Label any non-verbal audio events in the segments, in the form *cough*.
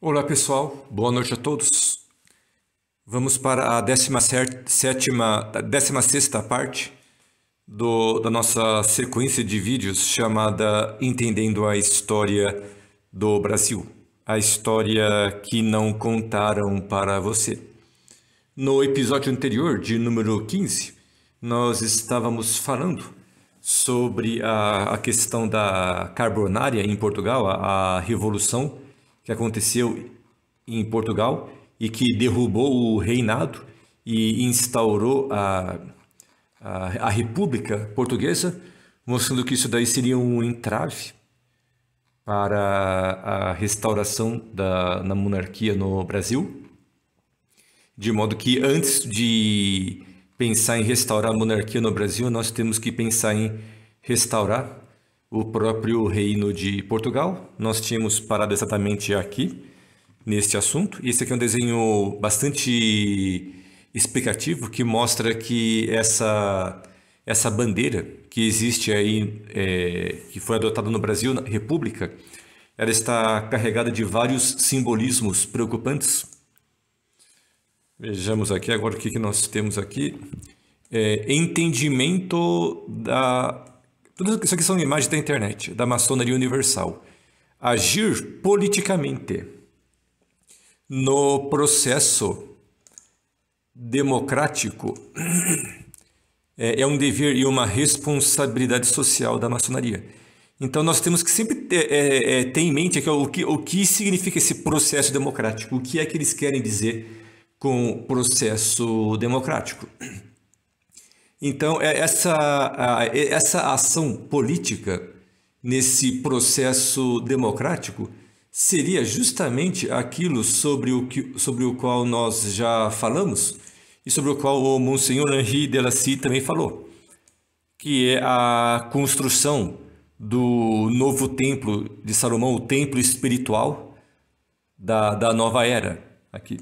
Olá pessoal, boa noite a todos. Vamos para a 17 sétima, 16 parte do, da nossa sequência de vídeos chamada Entendendo a História do Brasil, a história que não contaram para você. No episódio anterior, de número 15, nós estávamos falando sobre a, a questão da carbonária em Portugal, a, a Revolução que aconteceu em Portugal e que derrubou o reinado e instaurou a, a, a República Portuguesa, mostrando que isso daí seria um entrave para a restauração da na monarquia no Brasil, de modo que antes de pensar em restaurar a monarquia no Brasil, nós temos que pensar em restaurar o próprio reino de Portugal. Nós tínhamos parado exatamente aqui neste assunto. Esse aqui é um desenho bastante explicativo que mostra que essa essa bandeira que existe aí, é, que foi adotada no Brasil, na República, ela está carregada de vários simbolismos preocupantes. Vejamos aqui agora o que, nós temos aqui. É, entendimento da tudo isso aqui são imagens da internet, da maçonaria universal. Agir politicamente no processo democrático *clears throat* é, é, um dever e uma responsabilidade social da maçonaria. Então nós temos que sempre ter, é, é, ter em mente aqui, é o, que, o que significa esse processo democrático, o que é que eles querem dizer com processo democrático. *clears throat* Então, é essa, é essa ação política nesse processo democrático seria justamente aquilo sobre o, que, sobre o qual nós já falamos e sobre o qual o Monsenhor Henri Delacy também falou, que é a construção do novo templo de Salomão, o templo espiritual da, da nova era. Aqui,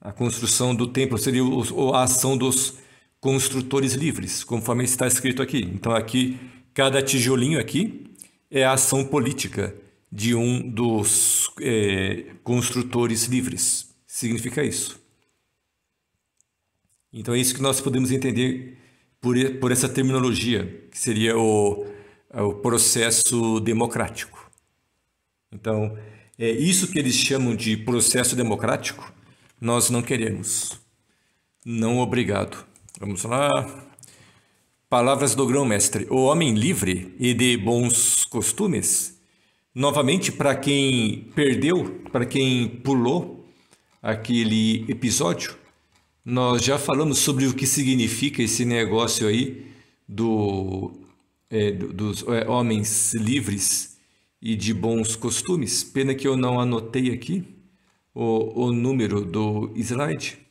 a construção do templo seria a ação dos construtores livres, conforme está escrito aqui. Então aqui cada tijolinho aqui é a ação política de um dos é, construtores livres. Significa isso. Então é isso que nós podemos entender por, por essa terminologia, que seria o, é, o processo democrático. Então, é isso que eles chamam de processo democrático, nós não queremos. Não obrigado. Vamos lá. Palavras do grão-mestre. O homem livre e de bons costumes. Novamente, para quem perdeu, para quem pulou aquele episódio, nós já falamos sobre o que significa esse negócio aí do, é, dos é, homens livres e de bons costumes. Pena que eu não anotei aqui o, o número do slide.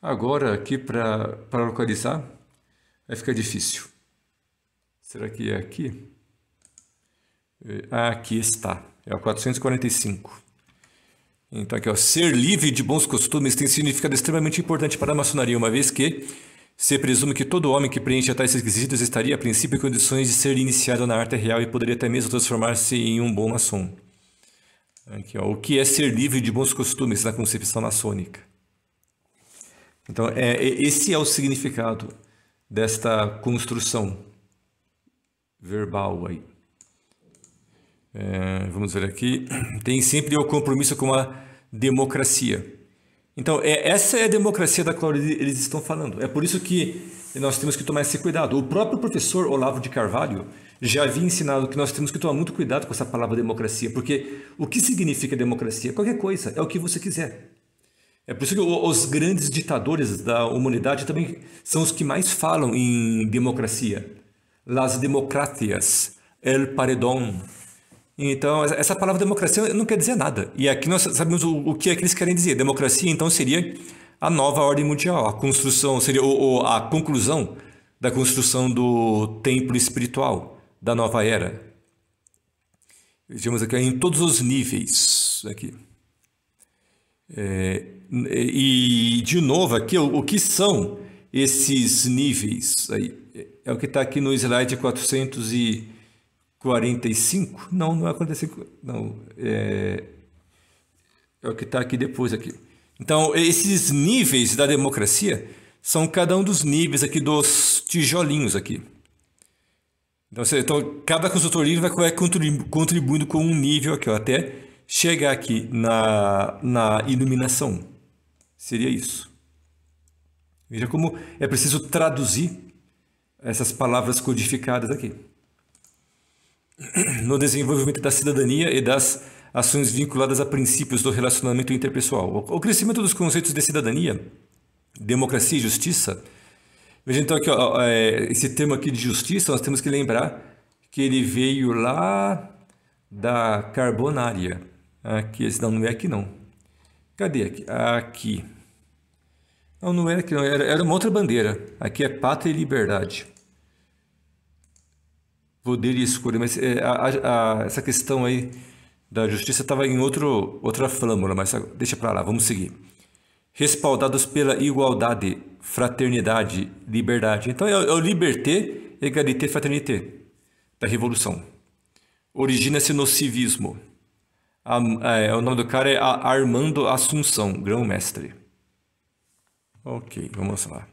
Agora, aqui para localizar, vai ficar difícil. Será que é aqui? Ah, aqui está. É o 445. Então, aqui, ó. Ser livre de bons costumes tem significado extremamente importante para a maçonaria, uma vez que se presume que todo homem que preencha tais requisitos estaria, a princípio, em condições de ser iniciado na arte real e poderia até mesmo transformar-se em um bom maçom. Aqui, ó. O que é ser livre de bons costumes na concepção maçônica? Então, é, é, esse é o significado desta construção verbal aí. É, vamos ver aqui. Tem sempre o compromisso com a democracia. Então, é, essa é a democracia da qual eles estão falando. É por isso que nós temos que tomar esse cuidado. O próprio professor Olavo de Carvalho já havia ensinado que nós temos que tomar muito cuidado com essa palavra democracia, porque o que significa democracia? Qualquer coisa, é o que você quiser. É por isso que os grandes ditadores da humanidade também são os que mais falam em democracia. Las democrácias, el paredón. Então, essa palavra democracia não quer dizer nada. E aqui nós sabemos o, que é que eles querem dizer. Democracia, então, seria a nova ordem mundial, a construção, seria a conclusão da construção do templo espiritual, da nova era. Vejamos aqui em todos os níveis. aqui. É, e, de novo, aqui, o, que são esses níveis aí? É o que está aqui no slide 445? Não, não é 45. Não, é, é o que está aqui depois aqui. Então, esses níveis da democracia são cada um dos níveis aqui dos tijolinhos aqui. Então, você, então cada consultor livre vai contribu contribuindo com um nível aqui, ó, até chegar aqui na, na iluminação. Seria isso. Veja como é preciso traduzir essas palavras codificadas aqui. No desenvolvimento da cidadania e das ações vinculadas a princípios do relacionamento interpessoal. O crescimento dos conceitos de cidadania, democracia e justiça. Veja então aqui, ó, é, esse termo aqui de justiça, nós temos que lembrar que ele veio lá da Carbonária. Aqui, esse não, não é aqui não. Cadê aqui? Aqui. Não, não era que não, era, era uma outra bandeira. Aqui é pátria e liberdade. Poder e escolha, mas é, a, a, essa questão aí da justiça estava em outro, outra flâmula, mas deixa para lá, vamos seguir. Respaldados pela igualdade, fraternidade, liberdade. Então é, é o liberté, égalité, fraternité da Revolução. Origina-se no civismo. A, é, o nome do cara é Armando Assunção, grão-mestre. Ok, vamos lá.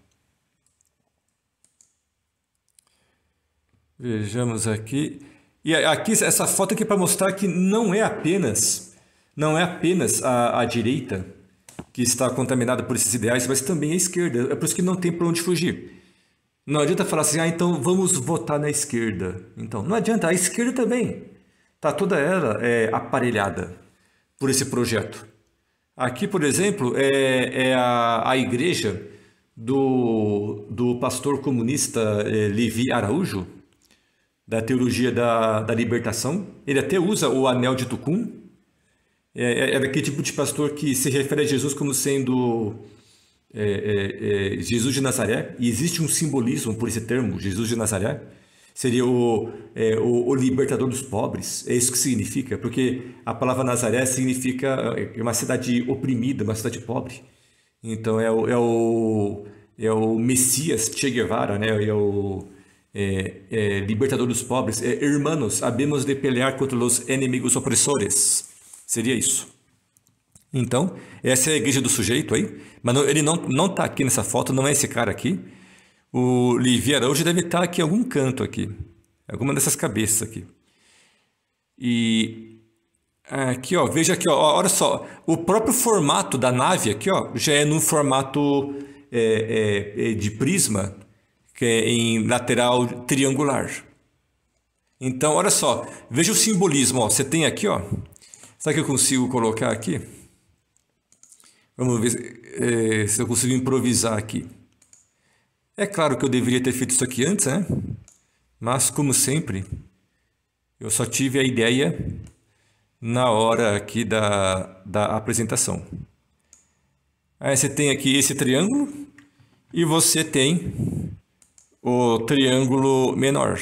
Vejamos aqui. E aqui essa foto aqui é para mostrar que não é apenas não é apenas a, a direita que está contaminada por esses ideais, mas também a esquerda. É por isso que não tem para onde fugir. Não adianta falar assim, ah, então vamos votar na esquerda. Então, não adianta, a esquerda também. está toda ela é, aparelhada por esse projeto. Aqui, por exemplo, é, é a, a igreja do, do pastor comunista é, Levi Araújo, da teologia da, da libertação. Ele até usa o anel de Tucum. É, é, é daquele tipo de pastor que se refere a Jesus como sendo é, Jesus de Nazaré. E existe um simbolismo por esse termo, Jesus de Nazaré seria o, é, o, o, libertador dos pobres. É isso que significa, porque a palavra Nazaré significa é, uma cidade oprimida, uma cidade pobre. Então é o, é o, é o Messias Che Guevara, né? é o é, é, libertador dos pobres. É, irmãos, sabemos de pelear contra os inimigos opressores. Seria isso. Então, essa é a igreja do sujeito aí, mas não, ele não está aqui nessa foto, não é esse cara aqui. O Livia Araújo deve estar aqui em algum canto aqui, alguma dessas cabeças aqui. E aqui, ó, veja aqui, ó, olha só, o próprio formato da nave aqui, ó, já é num formato é, é, é de prisma, que é em lateral triangular. Então, olha só, veja o simbolismo, ó, você tem aqui, ó, será que eu consigo colocar aqui? Vamos ver é, se eu consigo improvisar aqui. É claro que eu deveria ter feito isso aqui antes, né? Mas, como sempre, eu só tive a ideia na hora aqui da, da apresentação. Aí você tem aqui esse triângulo e você tem o triângulo menor.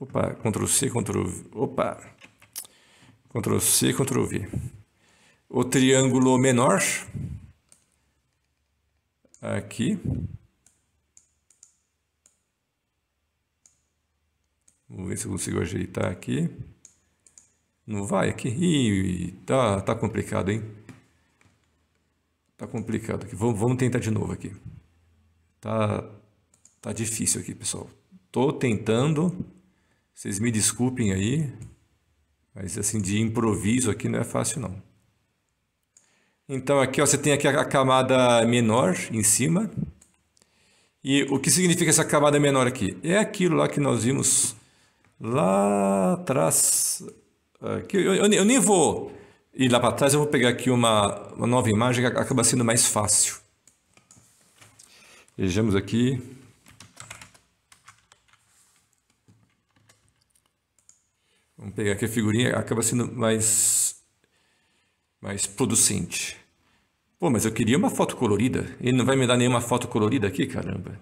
Opa, Ctrl C, Ctrl V. Opa. Ctrl C, Ctrl V. O triângulo menor aqui Vou ver se eu consigo ajeitar aqui. Não vai aqui? Ih, tá, tá complicado, hein? Tá complicado aqui. Vamos, vamos tentar de novo aqui. Tá, tá difícil aqui, pessoal. Tô tentando. Vocês me desculpem aí. Mas assim, de improviso aqui não é fácil, não. Então aqui ó, você tem aqui a camada menor em cima. E o que significa essa camada menor aqui? É aquilo lá que nós vimos lá atrás. Aqui, eu, eu, eu nem vou ir lá para trás, eu vou pegar aqui uma, uma nova imagem que acaba sendo mais fácil. Vejamos aqui. Vamos pegar aqui a figurinha, acaba sendo mais, mais producente. Pô, mas eu queria uma foto colorida. Ele não vai me dar nenhuma foto colorida aqui, caramba.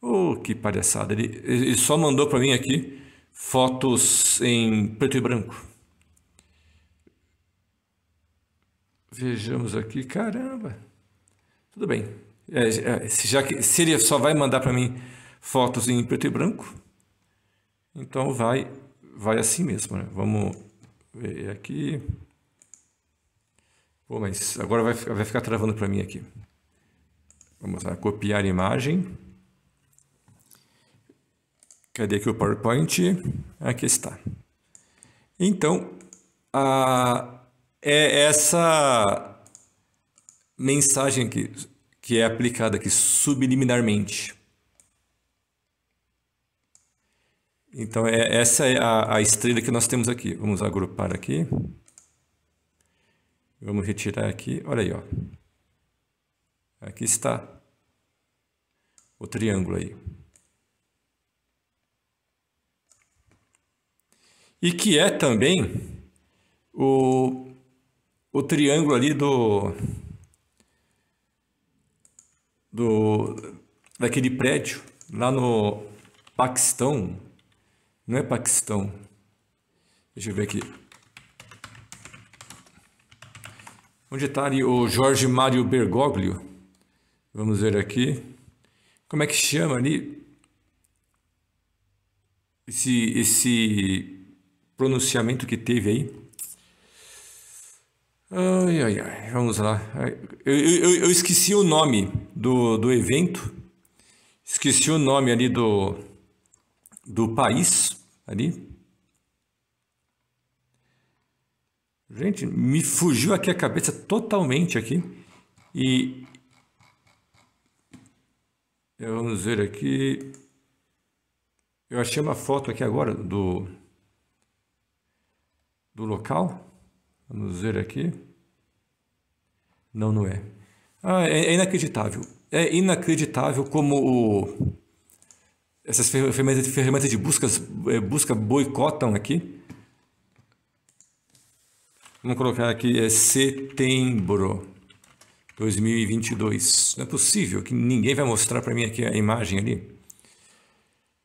Oh, que palhaçada. Ele, ele só mandou para mim aqui fotos em preto e branco. Vejamos aqui, caramba. Tudo bem. É, é já que se ele só vai mandar para mim fotos em preto e branco, então vai vai assim mesmo, né? Vamos ver aqui. Pô, mas agora vai, vai ficar travando para mim aqui. Vamos lá, copiar imagem. Cadê aqui o PowerPoint? Aqui está. Então, a, é essa mensagem aqui, que é aplicada aqui subliminarmente. Então, é, essa é a, a estrela que nós temos aqui. Vamos agrupar aqui. Vamos retirar aqui. Olha aí, ó. Aqui está o triângulo aí. e que é também o, o triângulo ali do, do daquele prédio lá no Paquistão, não é Paquistão, deixa eu ver aqui, onde está ali o Jorge Mário Bergoglio, vamos ver aqui, como é que chama ali, esse, esse pronunciamento que teve aí. Ai, ai, ai, vamos lá. Eu, eu, eu esqueci o nome do, do evento, esqueci o nome ali do, do país, ali. Gente, me fugiu aqui a cabeça totalmente aqui. E vamos ver aqui. Eu achei uma foto aqui agora do do local. Vamos ver aqui. Não, não é. Ah, é, é inacreditável. É inacreditável como o... essas ferramentas, ferramentas de buscas, é, busca boicotam aqui. Vamos colocar aqui, é setembro 2022. Não é possível que ninguém vai mostrar para mim aqui a imagem ali.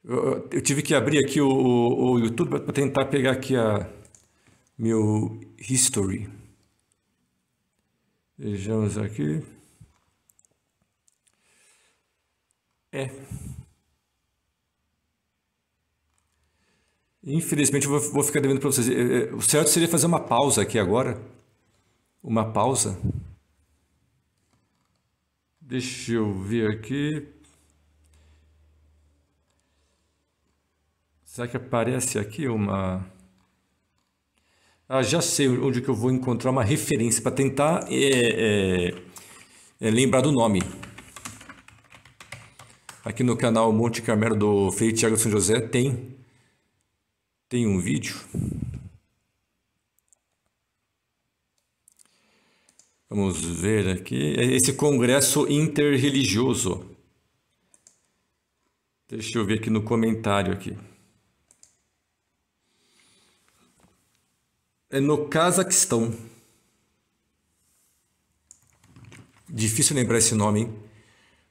Eu, eu, tive que abrir aqui o, o, o YouTube para tentar pegar aqui a, meu history. Vejamos aqui. É. Infelizmente, eu vou, ficar devendo para vocês. É, é, o certo seria fazer uma pausa aqui agora. Uma pausa. Deixa eu ver aqui. Será que aparece aqui uma ah, já sei onde que eu vou encontrar uma referência para tentar é, é, é, lembrar do nome. Aqui no canal Monte Carmelo do Frei Tiago São José tem, tem um vídeo. Vamos ver aqui. É esse congresso interreligioso. Deixa eu ver aqui no comentário aqui. É no Cazaquistão. Difícil lembrar esse nome, hein?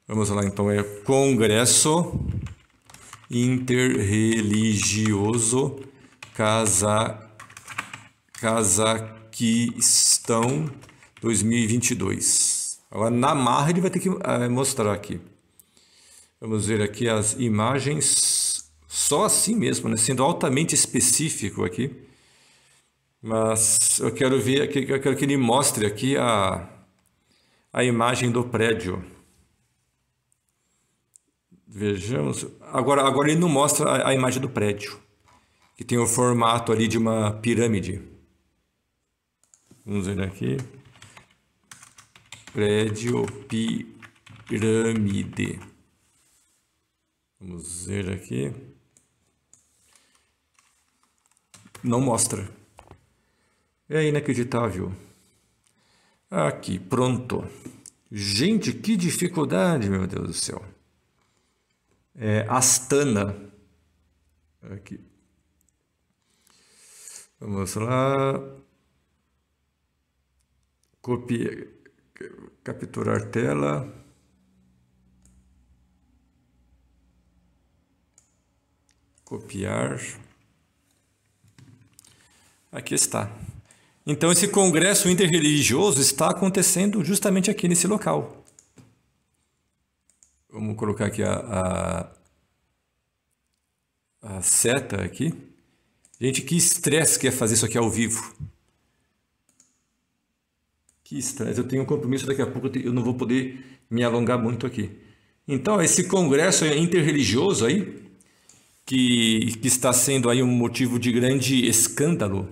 Vamos lá então, é Congresso Interreligioso Caza... Cazaquistão 2022. Agora na marra ele vai ter que eh, mostrar aqui. Vamos ver aqui as imagens, só assim mesmo, né? sendo altamente específico aqui. Mas eu quero ver eu quero que ele mostre aqui a, a imagem do prédio. Vejamos. Agora, agora ele não mostra a, a imagem do prédio, que tem o formato ali de uma pirâmide. Vamos ver aqui. Prédio pirâmide. Vamos ver aqui. Não mostra. É inacreditável. Aqui, pronto. Gente, que dificuldade, meu Deus do céu. É, Astana. Aqui. Vamos lá. Copiar. Capturar tela. Copiar. Aqui está. Então, esse congresso interreligioso está acontecendo justamente aqui nesse local. Vamos colocar aqui a, a, a seta aqui. Gente, que estresse que é fazer isso aqui ao vivo. Que estresse. Eu tenho um compromisso daqui a pouco, eu não vou poder me alongar muito aqui. Então, esse congresso interreligioso aí, que, que está sendo aí um motivo de grande escândalo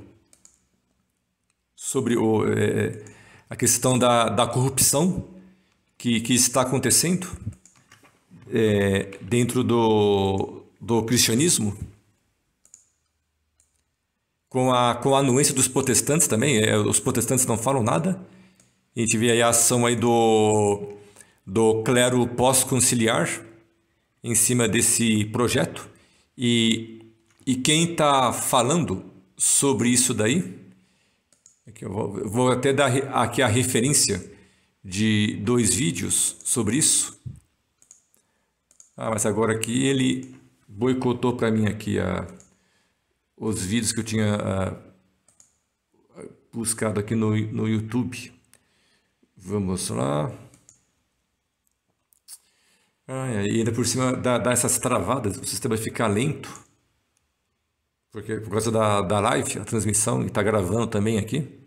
sobre o, é, a questão da, da corrupção que, que está acontecendo é, dentro do, do cristianismo, com a, com a anuência dos protestantes também, é, os protestantes não falam nada. A gente vê aí a ação aí do, do clero pós-conciliar em cima desse projeto. E, e quem está falando sobre isso daí eu vou, eu vou até dar aqui a referência de dois vídeos sobre isso. Ah, mas agora aqui ele boicotou para mim aqui a, ah, os vídeos que eu tinha a, ah, buscado aqui no, no YouTube. Vamos lá. Ah, e ainda por cima dá, dá, essas travadas, o sistema fica lento. Porque, por causa da, da live, a transmissão, e está gravando também aqui.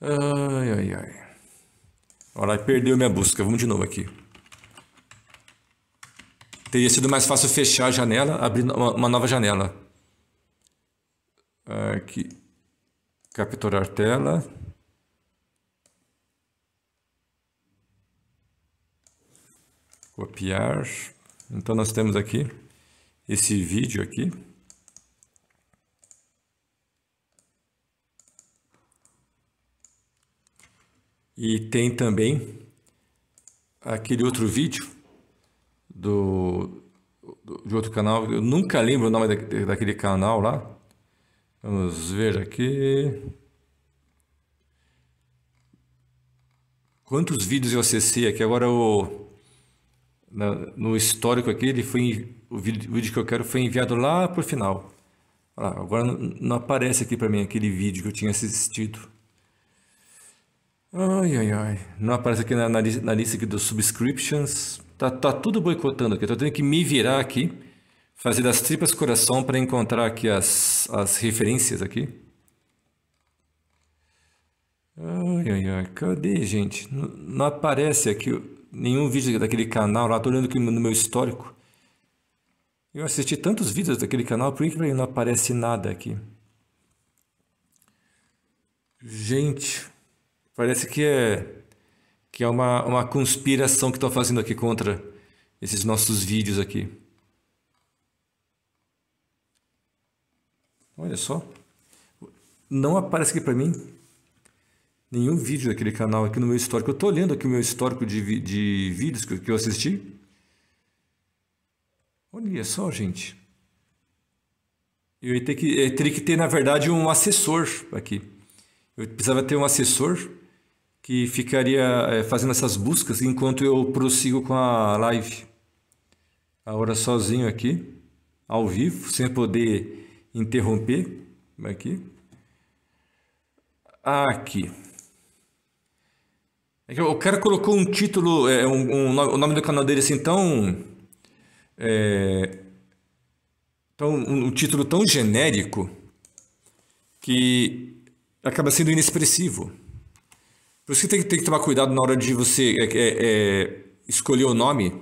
Ai, ai, ai. Olha, perdeu minha busca. Vamos de novo aqui. Teria sido mais fácil fechar a janela, abrir uma, uma nova janela. Aqui. Capturar tela. Copiar. Então nós temos aqui esse vídeo aqui. E tem também aquele outro vídeo do, do de outro canal, eu nunca lembro o nome da, daquele canal lá. Vamos ver aqui. Quantos vídeos eu acessei aqui? Agora o na, no histórico aqui, ele foi o vídeo, o vídeo que eu quero foi enviado lá para o final. Ah, agora não, não aparece aqui para mim aquele vídeo que eu tinha assistido. Ai, ai, ai. Não aparece aqui na, na, na lista aqui dos subscriptions. Tá, tá tudo boicotando aqui. Eu tô tendo que me virar aqui, fazer das tripas coração para encontrar aqui as, as referências aqui. Ai, ai, ai. Cadê, gente? Não, não aparece aqui nenhum vídeo daquele canal lá. Tô olhando aqui no meu histórico. Eu assisti tantos vídeos daquele canal, por que não aparece nada aqui? Gente... Parece que é, que é uma, uma conspiração que estão tá fazendo aqui contra esses nossos vídeos aqui. Olha só. Não aparece aqui para mim nenhum vídeo daquele canal aqui no meu histórico. Eu estou olhando aqui o meu histórico de, de vídeos que, que eu assisti. Olha só, gente. Eu ia ter que, teria que ter, na verdade, um assessor aqui. Eu precisava ter um assessor que ficaria é, fazendo essas buscas enquanto eu prossigo com a live. Agora sozinho aqui, ao vivo, sem poder interromper. Aqui. Aqui. É o cara colocou um título, é, um, um, o nome do canal dele assim tão. É, tão um, um título tão genérico que acaba sendo inexpressivo. Por isso que tem, tem que tomar cuidado na hora de você é, é, é escolher o nome.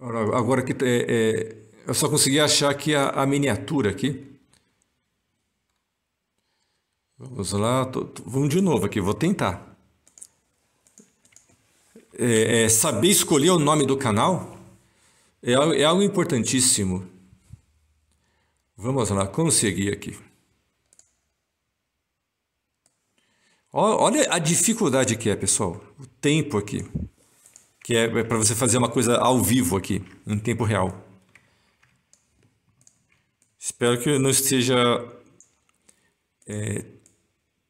Agora que é, é, eu só consegui achar aqui a, a miniatura aqui. Vamos lá, tô, tô, vamos de novo aqui, vou tentar. É, é, saber escolher o nome do canal é, é algo importantíssimo. Vamos lá, consegui aqui. Olha a dificuldade que é, pessoal. O tempo aqui. Que é, é para você fazer uma coisa ao vivo aqui, em tempo real. Espero que não esteja é,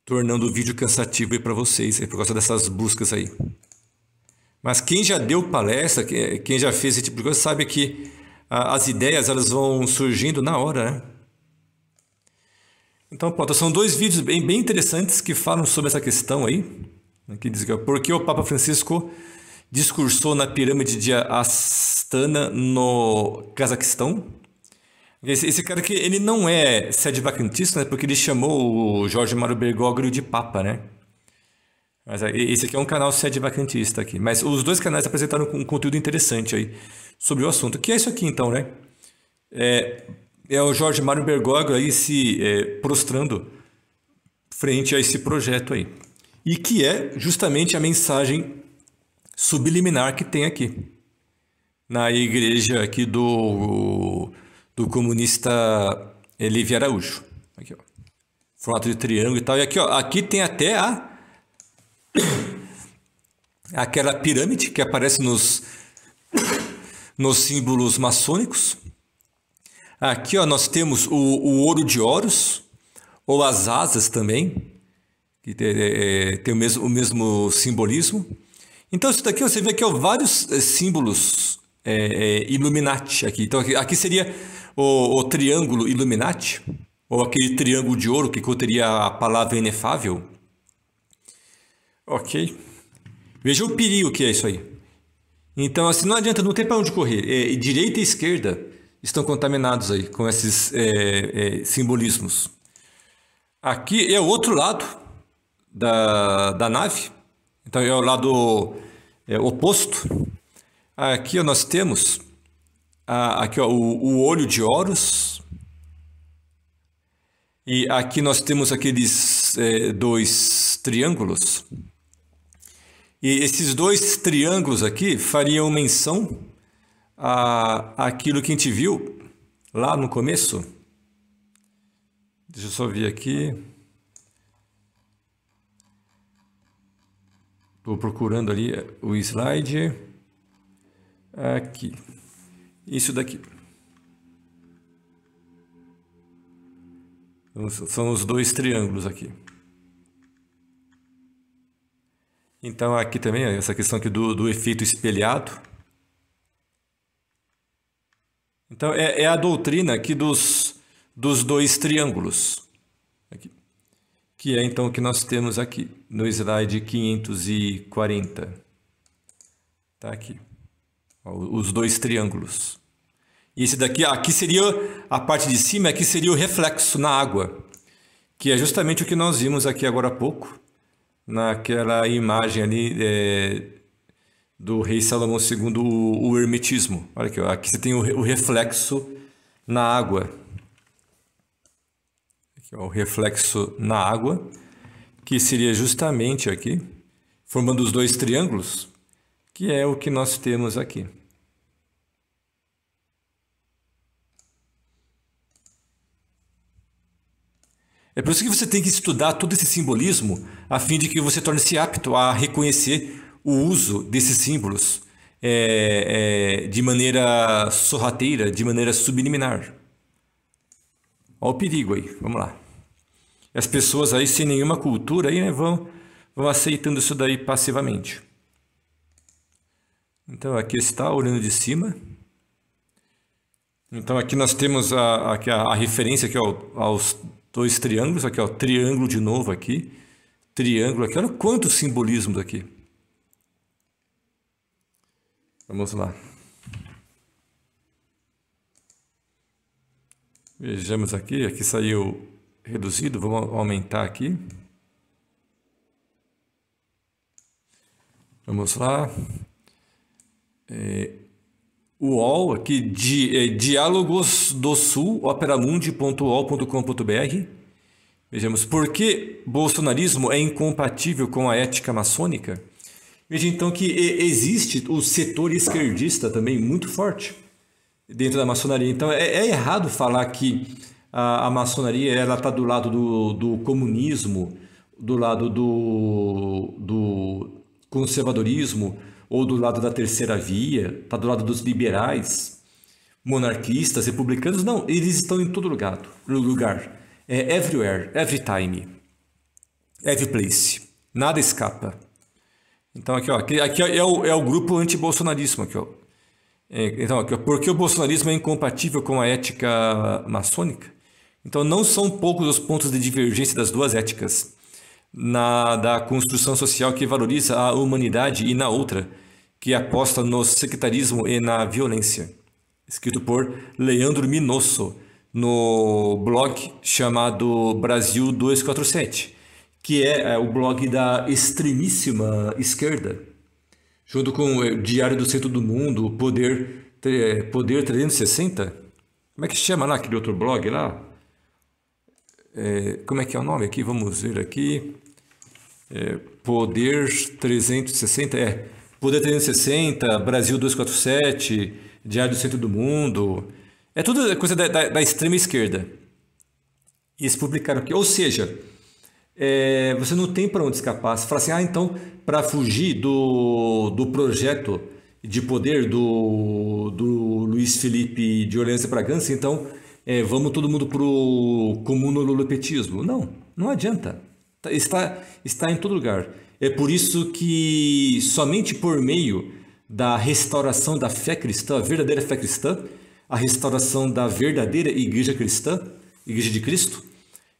tornando o vídeo cansativo para vocês, por causa dessas buscas aí. Mas quem já deu palestra, quem já fez esse tipo de coisa, sabe que as ideias elas vão surgindo na hora, né? Então, pronto, são dois vídeos bem, bem interessantes que falam sobre essa questão aí. Né, que diz que é por que o Papa Francisco discursou na pirâmide de Astana, no Cazaquistão. Esse, esse cara que ele não é sedivacantista, né? Porque ele chamou o Jorge Mário Bergoglio de Papa, né? Mas esse aqui é um canal sede vacantista aqui. Mas os dois canais apresentaram um conteúdo interessante aí sobre o assunto. Que é isso aqui então, né? É, é o Jorge Mário Bergoglio aí se é, prostrando frente a esse projeto aí. E que é justamente a mensagem subliminar que tem aqui. Na igreja aqui do, do comunista Elive Araújo. Aqui, ó. Formato de triângulo e tal. E aqui, ó, aqui tem até a aquela pirâmide que aparece nos, nos símbolos maçônicos. Aqui ó, nós temos o, o ouro de Horus, ou as asas também, que é, é, tem o mesmo, o mesmo simbolismo. Então isso daqui você vê que ó, é vários é, símbolos é, é, Illuminati aqui. Então aqui, aqui seria o, o, triângulo Illuminati, ou aquele triângulo de ouro que conteria a palavra inefável. Ok. Veja o perigo que é isso aí. Então assim, não adianta, não tem para onde correr. É, direita e esquerda estão contaminados aí com esses é, é, simbolismos. Aqui é o outro lado da, da nave, então é o lado é, oposto. Aqui ó, nós temos a, aqui, ó, o, o olho de Horus, e aqui nós temos aqueles é, dois triângulos. E esses dois triângulos aqui fariam menção a, aquilo que a gente viu lá no começo. Deixa eu só ver aqui. Estou procurando ali eh, o slide. Aqui. Isso daqui. Então, são os dois triângulos aqui. Então, aqui também, essa questão aqui do, do efeito espelhado. Então, é, é a doutrina aqui dos, dos dois triângulos, aqui, que é então o que nós temos aqui no slide 540. Está aqui, ó, os dois triângulos. E esse daqui, ah, aqui seria a parte de cima, aqui é seria o reflexo na água, que é justamente o que nós vimos aqui agora há pouco, naquela imagem ali é, do rei Salomão II, o, o hermetismo. Olha aqui, ó. aqui você tem o, o reflexo na água. Aqui, ó, o reflexo na água, que seria justamente aqui, formando os dois triângulos, que é o que nós temos aqui. É por isso que você tem que estudar todo esse simbolismo a fim de que você torne-se apto a reconhecer o uso desses símbolos é, é, de maneira sorrateira, de maneira subliminar. Olha o perigo aí, vamos lá. As pessoas aí sem nenhuma cultura aí, né, vão, vão aceitando isso daí passivamente. Então aqui está olhando de cima. Então aqui nós temos a, a, a referência aqui aos dois triângulos, aqui ó, triângulo de novo aqui, triângulo aqui. Olha quantos simbolismos aqui. Vamos lá. Vejamos aqui, aqui saiu reduzido, vamos aumentar aqui. Vamos lá. É, UOL aqui, di, é, Diálogos do Sul, operamundi.uol.com.br. Vejamos, por que bolsonarismo é incompatível com a ética maçônica? Veja então que existe o setor esquerdista também muito forte dentro da maçonaria. Então é, é errado falar que a, a maçonaria ela está do lado do, do comunismo, do lado do, do conservadorismo ou do lado da terceira via, está do lado dos liberais, monarquistas, republicanos. Não, eles estão em todo lugar. lugar. É everywhere, every time, every place. Nada escapa. Então aqui, ó, aqui, aqui é, o, é o grupo antibolsonarismo aqui, ó. É, então, aqui, ó, porque o bolsonarismo é incompatível com a ética maçônica? Então, não são poucos os pontos de divergência das duas éticas, na da construção social que valoriza a humanidade e na outra, que aposta no sectarismo e na violência. Escrito por Leandro Minosso, no blog chamado Brasil 247 que é, é o blog da extremíssima esquerda, junto com o Diário do Centro do Mundo, o Poder, é, Poder 360. Como é que chama lá aquele outro blog lá? É, como é que é o nome aqui? Vamos ver aqui. É, Poder 360, é. Poder 360, Brasil 247, Diário do Centro do Mundo. É tudo coisa da, da, da extrema esquerda. E eles publicaram aqui. Ou seja, é, você não tem para onde escapar. Você fala assim, ah, então, para fugir do, do projeto de poder do, do Luiz Felipe de Orleans e Bragança, então é, vamos todo mundo para o comunolulopetismo. Não, não adianta. Tá, está, está em todo lugar. É por isso que somente por meio da restauração da fé cristã, a verdadeira fé cristã, a restauração da verdadeira igreja cristã, igreja de Cristo,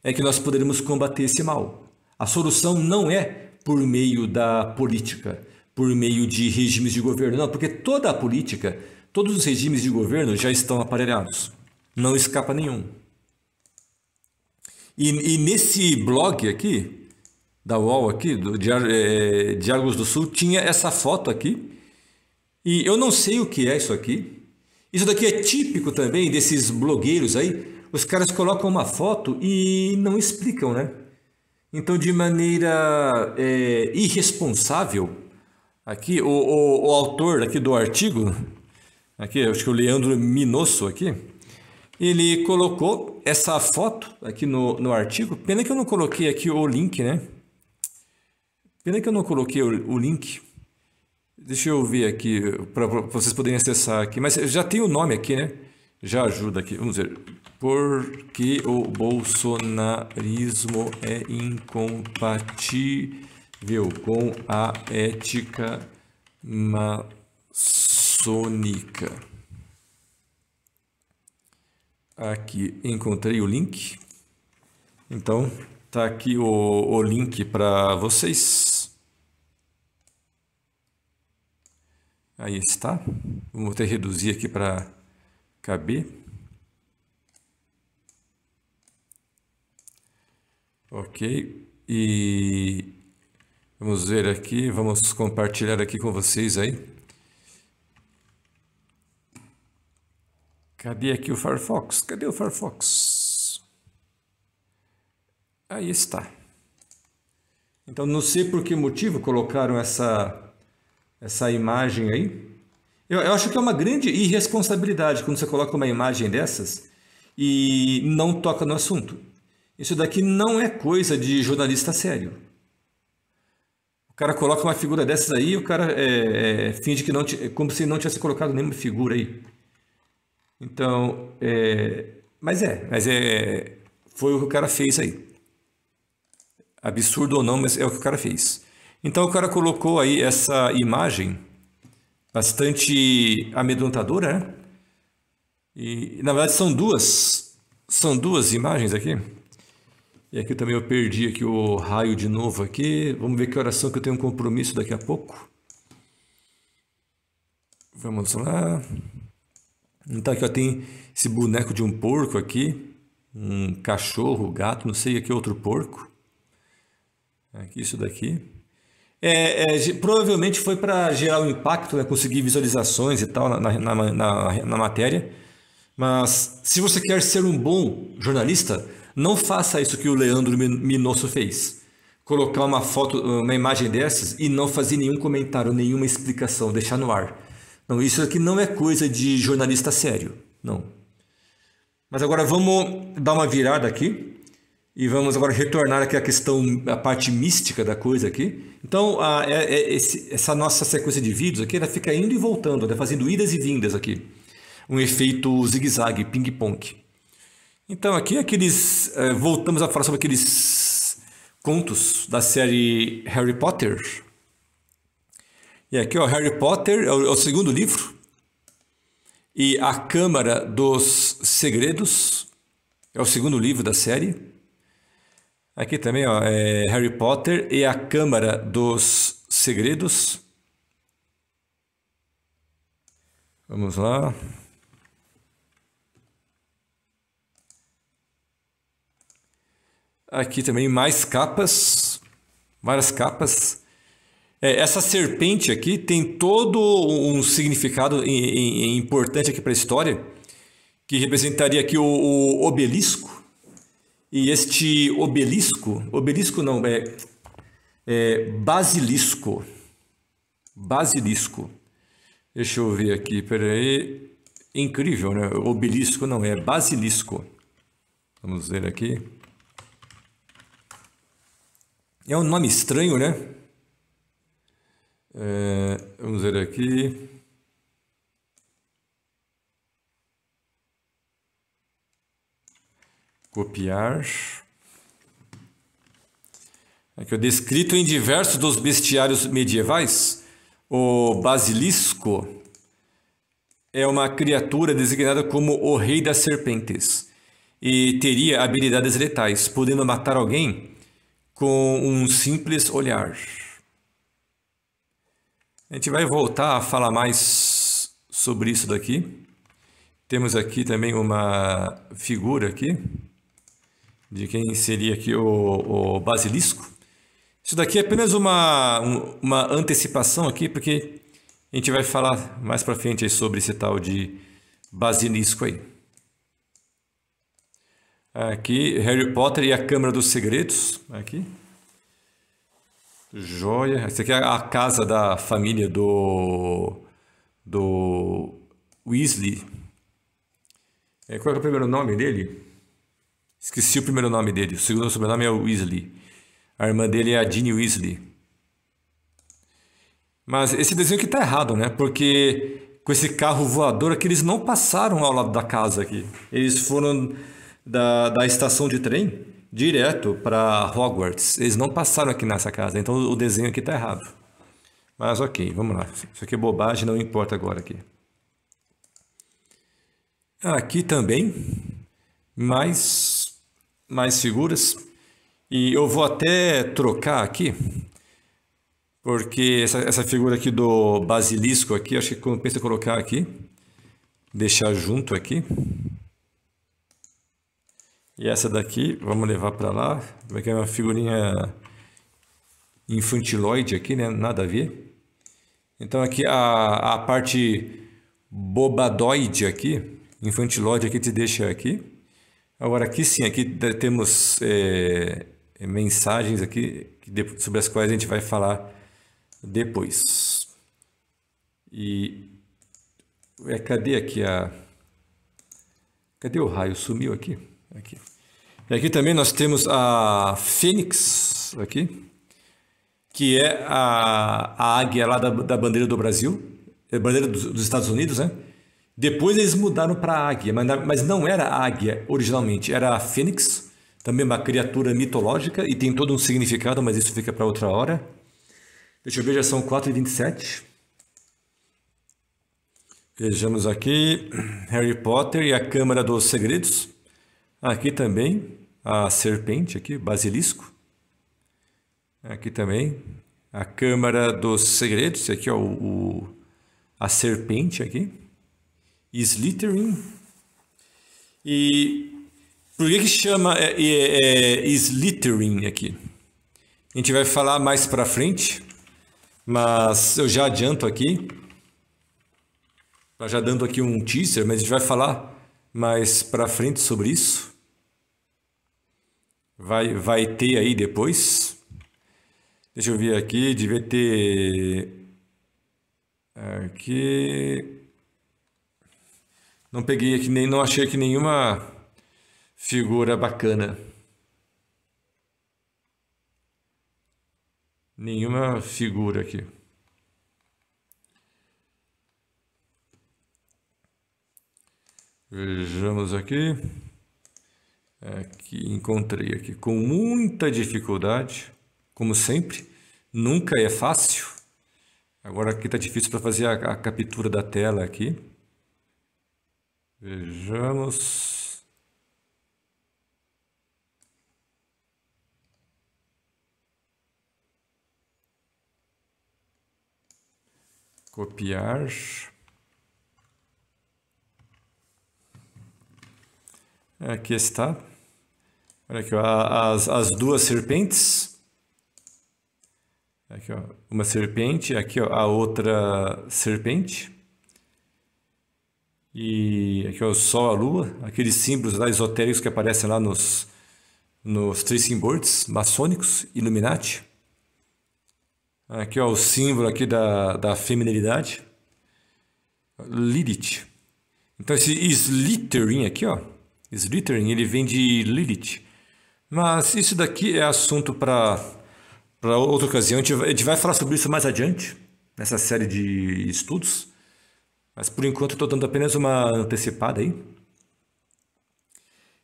é que nós poderemos combater esse mal. A solução não é por meio da política, por meio de regimes de governo, não, porque toda a política, todos os regimes de governo já estão aparelhados. Não escapa nenhum. E, e nesse blog aqui, da UOL aqui, do, de, é, de Argos do Sul, tinha essa foto aqui. E eu não sei o que é isso aqui. Isso daqui é típico também desses blogueiros aí os caras colocam uma foto e não explicam, né? Então, de maneira é, irresponsável, aqui o, o, o, autor aqui do artigo, aqui acho que o Leandro Minosso aqui, ele colocou essa foto aqui no, no artigo. Pena que eu não coloquei aqui o link, né? Pena que eu não coloquei o, o link. Deixa eu ver aqui para vocês poderem acessar aqui. Mas já tem o nome aqui, né? Já ajuda aqui. Vamos ver porque o bolsonarismo é incompatível com a ética maçônica. Aqui encontrei o link. Então, tá aqui o, o link para vocês. Aí está. Vou até reduzir aqui para caber. Ok. E vamos ver aqui, vamos compartilhar aqui com vocês aí. Cadê aqui o Firefox? Cadê o Firefox? Aí está. Então não sei por que motivo colocaram essa essa imagem aí. Eu, eu acho que é uma grande irresponsabilidade quando você coloca uma imagem dessas e não toca no assunto. Isso daqui não é coisa de jornalista sério. O cara coloca uma figura dessas aí, o cara é, é, finge que não, como se não tivesse colocado nenhuma figura aí. Então, é, mas é, mas é, foi o que o cara fez aí. Absurdo ou não, mas é o que o cara fez. Então o cara colocou aí essa imagem bastante amedrontadora, né? E na verdade são duas, são duas imagens aqui. E aqui também eu perdi aqui o raio de novo aqui. Vamos ver que oração que eu tenho um compromisso daqui a pouco. Vamos lá. Então aqui ó, tem esse boneco de um porco aqui, um cachorro, gato, não sei, aqui é outro porco. Aqui, isso daqui. É, é, provavelmente foi para gerar um impacto, né, conseguir visualizações e tal na, na, na, na matéria. Mas se você quer ser um bom jornalista, não faça isso que o Leandro Minosso fez. Colocar uma foto, uma imagem dessas e não fazer nenhum comentário, nenhuma explicação, deixar no ar. Não, isso aqui não é coisa de jornalista sério, não. Mas agora vamos dar uma virada aqui e vamos agora retornar aqui à questão, a parte mística da coisa aqui. Então, a, é, é esse, essa nossa sequência de vídeos aqui, ela fica indo e voltando, ela né, fazendo idas e vindas aqui. Um efeito zigue-zague, ping-pong. Então, aqui é aqueles. É, voltamos a falar sobre aqueles contos da série Harry Potter. E aqui, ó, Harry Potter é o, é o segundo livro. E A Câmara dos Segredos é o segundo livro da série. Aqui também, ó, é Harry Potter e A Câmara dos Segredos. Vamos lá. Aqui também mais capas, várias capas. É, essa serpente aqui tem todo um significado em, em, importante aqui para a história, que representaria aqui o, o, obelisco. E este obelisco, obelisco não, é, é basilisco. Basilisco. Deixa eu ver aqui, peraí. Incrível, né? Obelisco não, é basilisco. Vamos ver aqui. É um nome estranho, né? É, vamos ver aqui. Copiar. Aqui, é descrito em diversos dos bestiários medievais, o basilisco é uma criatura designada como o rei das serpentes e teria habilidades letais, podendo matar alguém com um simples olhar. A gente vai voltar a falar mais sobre isso daqui. Temos aqui também uma figura aqui de quem seria aqui o, o basilisco. Isso daqui é apenas uma, uma antecipação aqui, porque a gente vai falar mais para frente sobre esse tal de basilisco aí. Aqui, Harry Potter e a Câmara dos Segredos. Aqui. Joia. Essa aqui é a casa da família do. do. Weasley. É, qual é o primeiro nome dele? Esqueci o primeiro nome dele. O segundo sobrenome é Weasley. A irmã dele é a Ginny Weasley. Mas esse desenho aqui tá errado, né? Porque com esse carro voador aqui, eles não passaram ao lado da casa aqui. Eles foram da, da estação de trem direto para Hogwarts. Eles não passaram aqui nessa casa, então o desenho aqui está errado. Mas ok, vamos lá. Isso aqui é bobagem, não importa agora aqui. Aqui também, mais, mais figuras. E eu vou até trocar aqui, porque essa, essa figura aqui do basilisco aqui, acho que compensa colocar aqui. Deixar junto aqui. E essa daqui, vamos levar para lá. Vai é que é? é uma figurinha infantiloide aqui, né? Nada a ver. Então aqui a, a parte bobadoide aqui, infantiloide aqui te deixa aqui. Agora aqui sim, aqui temos é, mensagens aqui sobre as quais a gente vai falar depois. E é, cadê aqui a... Cadê o raio? Sumiu aqui? Aqui. E aqui também nós temos a Fênix, aqui, que é a, a águia lá da, da bandeira do Brasil, é bandeira dos, dos Estados Unidos, né? Depois eles mudaram para águia, mas, mas não era águia originalmente, era a Fênix, também uma criatura mitológica e tem todo um significado, mas isso fica para outra hora. Deixa eu ver, já são 4h27. Vejamos aqui Harry Potter e a Câmara dos Segredos. Aqui também a serpente, aqui, basilisco. Aqui também a Câmara dos Segredos, aqui ó, é o, a serpente aqui. Slytherin. E por que, que chama é, é, é Slytherin aqui? A gente vai falar mais para frente, mas eu já adianto aqui, tá já dando aqui um teaser, mas a gente vai falar mais para frente sobre isso vai, vai ter aí depois. Deixa eu ver aqui, devia ter. Aqui. Não peguei aqui, nem, não achei aqui nenhuma figura bacana. Nenhuma figura aqui. Vejamos aqui é, que encontrei aqui com muita dificuldade, como sempre, nunca é fácil. Agora aqui está difícil para fazer a, a captura da tela aqui. Vejamos. copiar. Aqui está. Olha aqui, ó, as, as duas serpentes. Aqui, ó, uma serpente, aqui, ó, a outra serpente. E aqui, ó, o sol, a lua, aqueles símbolos lá esotéricos que aparecem lá nos, nos tracing boards maçônicos, Illuminati. Aqui, ó, o símbolo aqui da, da feminilidade. Lilith. Então, esse Slittering aqui, ó, Slytherin, ele vem de Lilith mas isso daqui é assunto para para outra ocasião. A gente, vai, a gente vai falar sobre isso mais adiante, nessa série de estudos. Mas por enquanto estou dando apenas uma antecipada aí.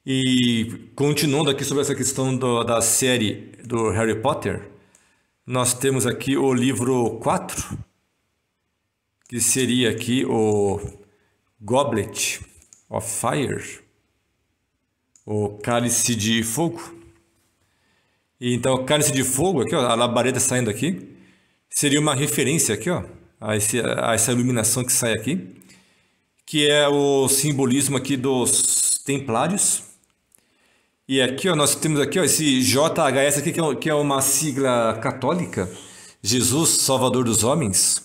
E continuando aqui sobre essa questão do, da série do Harry Potter, nós temos aqui o livro 4, que seria aqui o Goblet of Fire, o Cálice de Fogo. E então, cálice de fogo, aqui, ó, a labareda saindo aqui, seria uma referência aqui, ó, a, esse, a essa iluminação que sai aqui, que é o simbolismo aqui dos templários. E aqui, ó, nós temos aqui, ó, esse JHS aqui, que é, que é uma sigla católica, Jesus, Salvador dos Homens.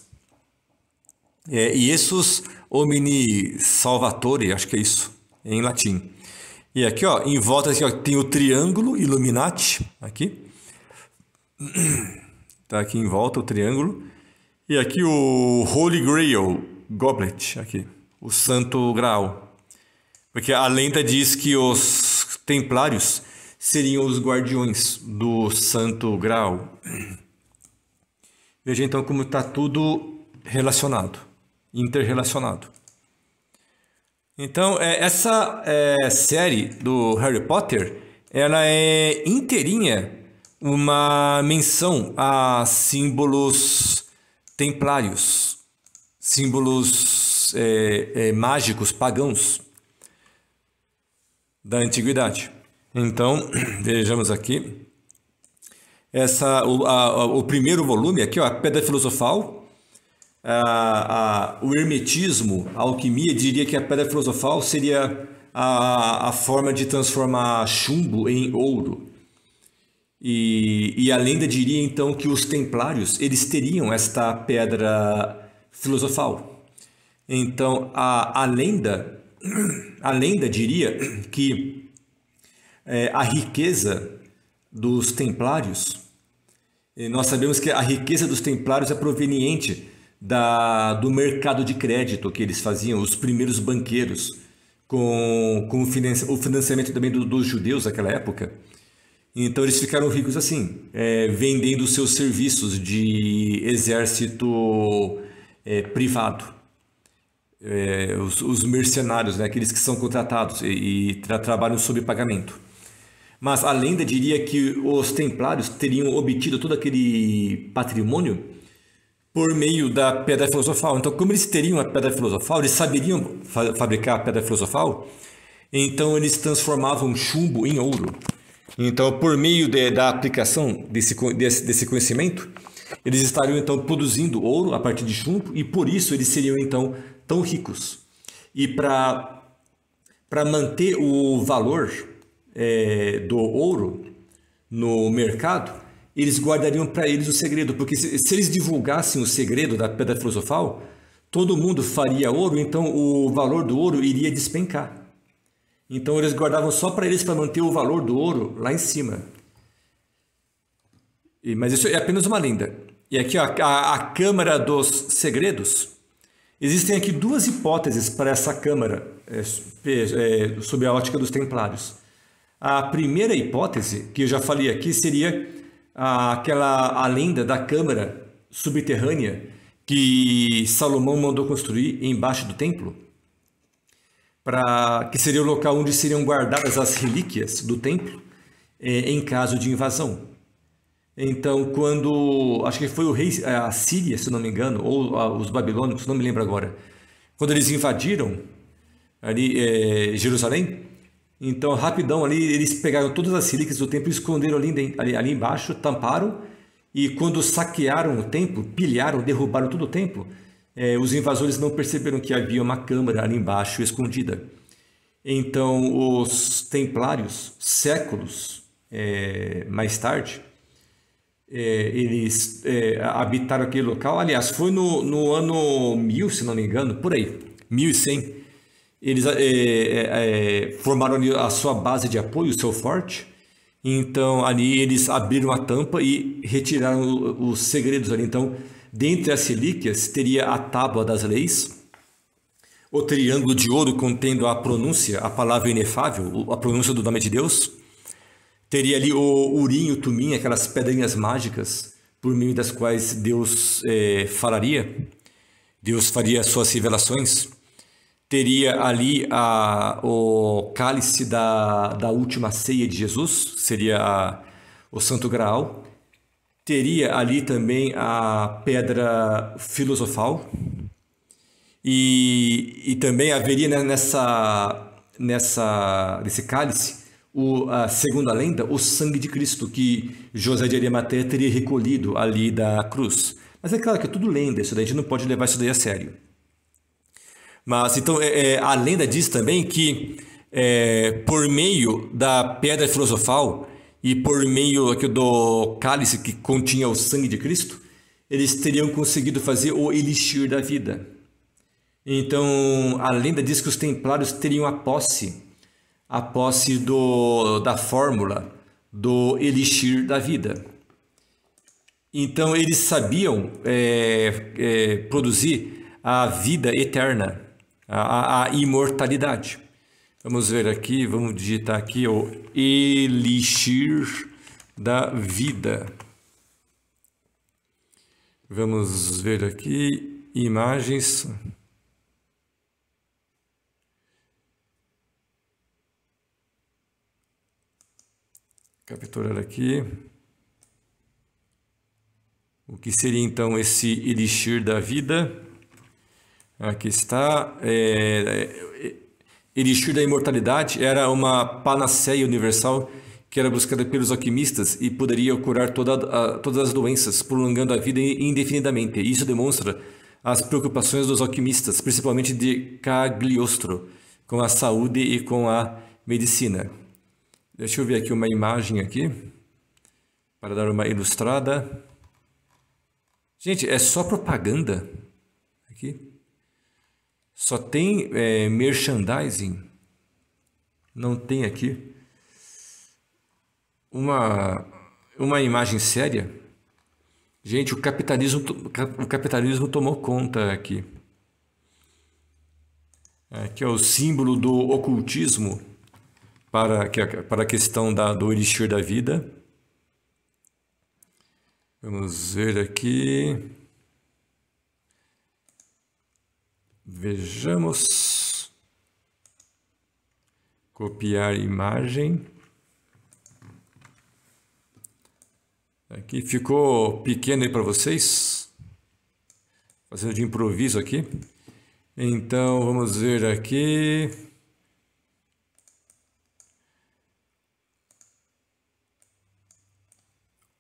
É, esses Omni Salvatore, acho que é isso, em latim. E aqui, ó, em volta aqui, assim, ó, tem o triângulo Illuminati, aqui. *clears throat* Tá aqui em volta o triângulo. E aqui o Holy Grail Goblet, aqui, o Santo Graal. Porque a lenda diz que os templários seriam os guardiões do Santo Graal. Veja então como está tudo relacionado, interrelacionado. Então, é, essa é, série do Harry Potter, ela é inteirinha uma menção a símbolos templários, símbolos é, é mágicos, pagãos da antiguidade. Então, *clears throat* vejamos aqui. Essa, o, a, o primeiro volume aqui, ó, a Pedra Filosofal, a, a, o hermetismo, a alquimia, diria que a é pedra filosofal seria a, a forma de transformar chumbo em ouro. E, e a lenda diria então que os templários eles teriam esta pedra filosofal. Então a, a lenda a lenda diria que é, a riqueza dos templários nós sabemos que a riqueza dos templários é proveniente da, do mercado de crédito que eles faziam, os primeiros banqueiros, com, com o financiamento também dos judeus naquela época. Então eles ficaram ricos assim, é, vendendo seus serviços de exército é, privado. É, os, os, mercenários, né, aqueles que são contratados e, e tra trabalham sob pagamento. Mas a lenda diria que os templários teriam obtido todo aquele patrimônio por meio da pedra filosofal. Então, como eles teriam a pedra filosofal, eles saberiam fa fabricar a pedra filosofal, então eles transformavam chumbo em ouro. Então, por meio de, da aplicação desse, desse, desse conhecimento, eles estariam então produzindo ouro a partir de chumbo e por isso eles seriam então tão ricos. E para manter o valor é, do ouro no mercado, eles guardariam para eles o segredo, porque se, se, eles divulgassem o segredo da pedra filosofal, todo mundo faria ouro, então o valor do ouro iria despencar. Então eles guardavam só para eles para manter o valor do ouro lá em cima. E, mas isso é apenas uma lenda. E aqui ó, a, a Câmara dos Segredos. Existem aqui duas hipóteses para essa Câmara é, é, sob a ótica dos Templários. A primeira hipótese, que eu já falei aqui, seria a, aquela a lenda da câmara subterrânea que Salomão mandou construir embaixo do templo, para que seria o local onde seriam guardadas as relíquias do templo é, em caso de invasão. Então, quando acho que foi o rei a Síria, se não me engano, ou a, os babilônicos, não me lembro agora, quando eles invadiram ali é, Jerusalém, então, rapidão ali, eles pegaram todas as relíquias do templo, esconderam ali, ali, ali embaixo, tamparam. E quando saquearam o templo, pilharam, derrubaram todo o templo, é, os invasores não perceberam que havia uma câmara ali embaixo escondida. Então, os templários, séculos é, mais tarde, é, eles habitaram aquele local. Aliás, foi no, no ano 1000, se não me engano, por aí, 1100 eles é, é, é formaram a sua base de apoio, o seu forte. Então ali eles abriram a tampa e retiraram os segredos ali. Então, dentre as relíquias teria a tábua das leis, o triângulo de ouro contendo a pronúncia, a palavra inefável, a pronúncia do nome de Deus. Teria ali o urinho, o tumim, aquelas pedrinhas mágicas por meio das quais Deus é, falaria, Deus faria suas revelações teria ali a, o cálice da, da última ceia de Jesus, seria a, o Santo Graal. Teria ali também a pedra filosofal. E, e também haveria nessa, nessa, nesse cálice o, a segunda lenda, o sangue de Cristo, que José de Arimateia teria recolhido ali da cruz. Mas é claro que é tudo lenda, isso daí a gente não pode levar isso daí a sério. Mas então, é, é, a lenda diz também que é, por meio da pedra filosofal e por meio aqui do cálice que continha o sangue de Cristo, eles teriam conseguido fazer o elixir da vida. Então, a lenda diz que os templários teriam a posse, a posse do, da fórmula do elixir da vida. Então, eles sabiam é, é, produzir a vida eterna a, a imortalidade. Vamos ver aqui, vamos digitar aqui o elixir da vida. Vamos ver aqui imagens. Capturar aqui. O que seria então esse elixir da vida? Aqui está. É, Elixir é, da Imortalidade era uma panaceia universal que era buscada pelos alquimistas e poderia curar toda a, todas as doenças, prolongando a vida indefinidamente. Isso demonstra as preocupações dos alquimistas, principalmente de Cagliostro, com a saúde e com a medicina. Deixa eu ver aqui uma imagem aqui para dar uma ilustrada. Gente, é só propaganda. Só tem é, merchandising? Não tem aqui uma, uma imagem séria? Gente, o capitalismo, o capitalismo tomou conta aqui. Aqui é, é o símbolo do ocultismo para, é, para a questão da, do elixir da vida. Vamos ver aqui. Vejamos. Copiar imagem. Aqui ficou pequeno aí para vocês. Fazendo de improviso aqui. Então vamos ver aqui.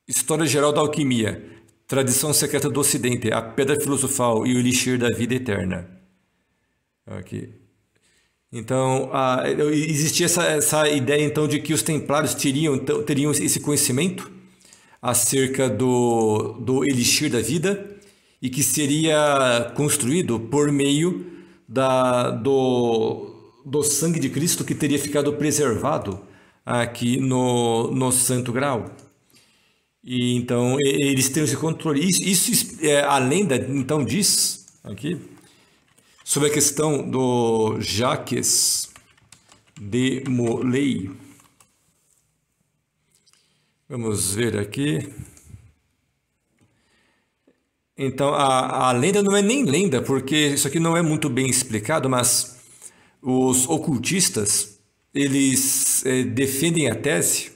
História geral da alquimia, tradição secreta do ocidente, a pedra filosofal e o elixir da vida eterna. Aqui. Então, existia essa, essa ideia então de que os templários teriam, então, teriam esse conhecimento acerca do, do elixir da vida e que seria construído por meio da, do, do sangue de Cristo que teria ficado preservado aqui no, no Santo Grau. E, então, eles teriam esse controle. Isso, isso é, a lenda então diz aqui Sobre a questão do Jacques de Molay, vamos ver aqui. Então, a, a lenda não é nem lenda, porque isso aqui não é muito bem explicado, mas os ocultistas, eles é, defendem a tese,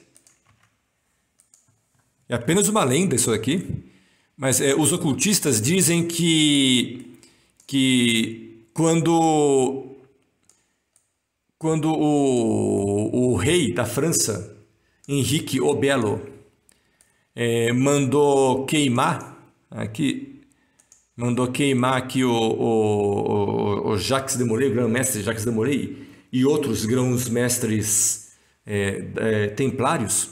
é apenas uma lenda isso aqui, mas é, os ocultistas dizem que, que quando quando o, o rei da França, Henrique Obelo é, mandou queimar aqui, mandou queimar aqui o, o, o Jacques de Molay, o grão-mestre Jacques de Molay e outros grãos-mestres é, é, templários,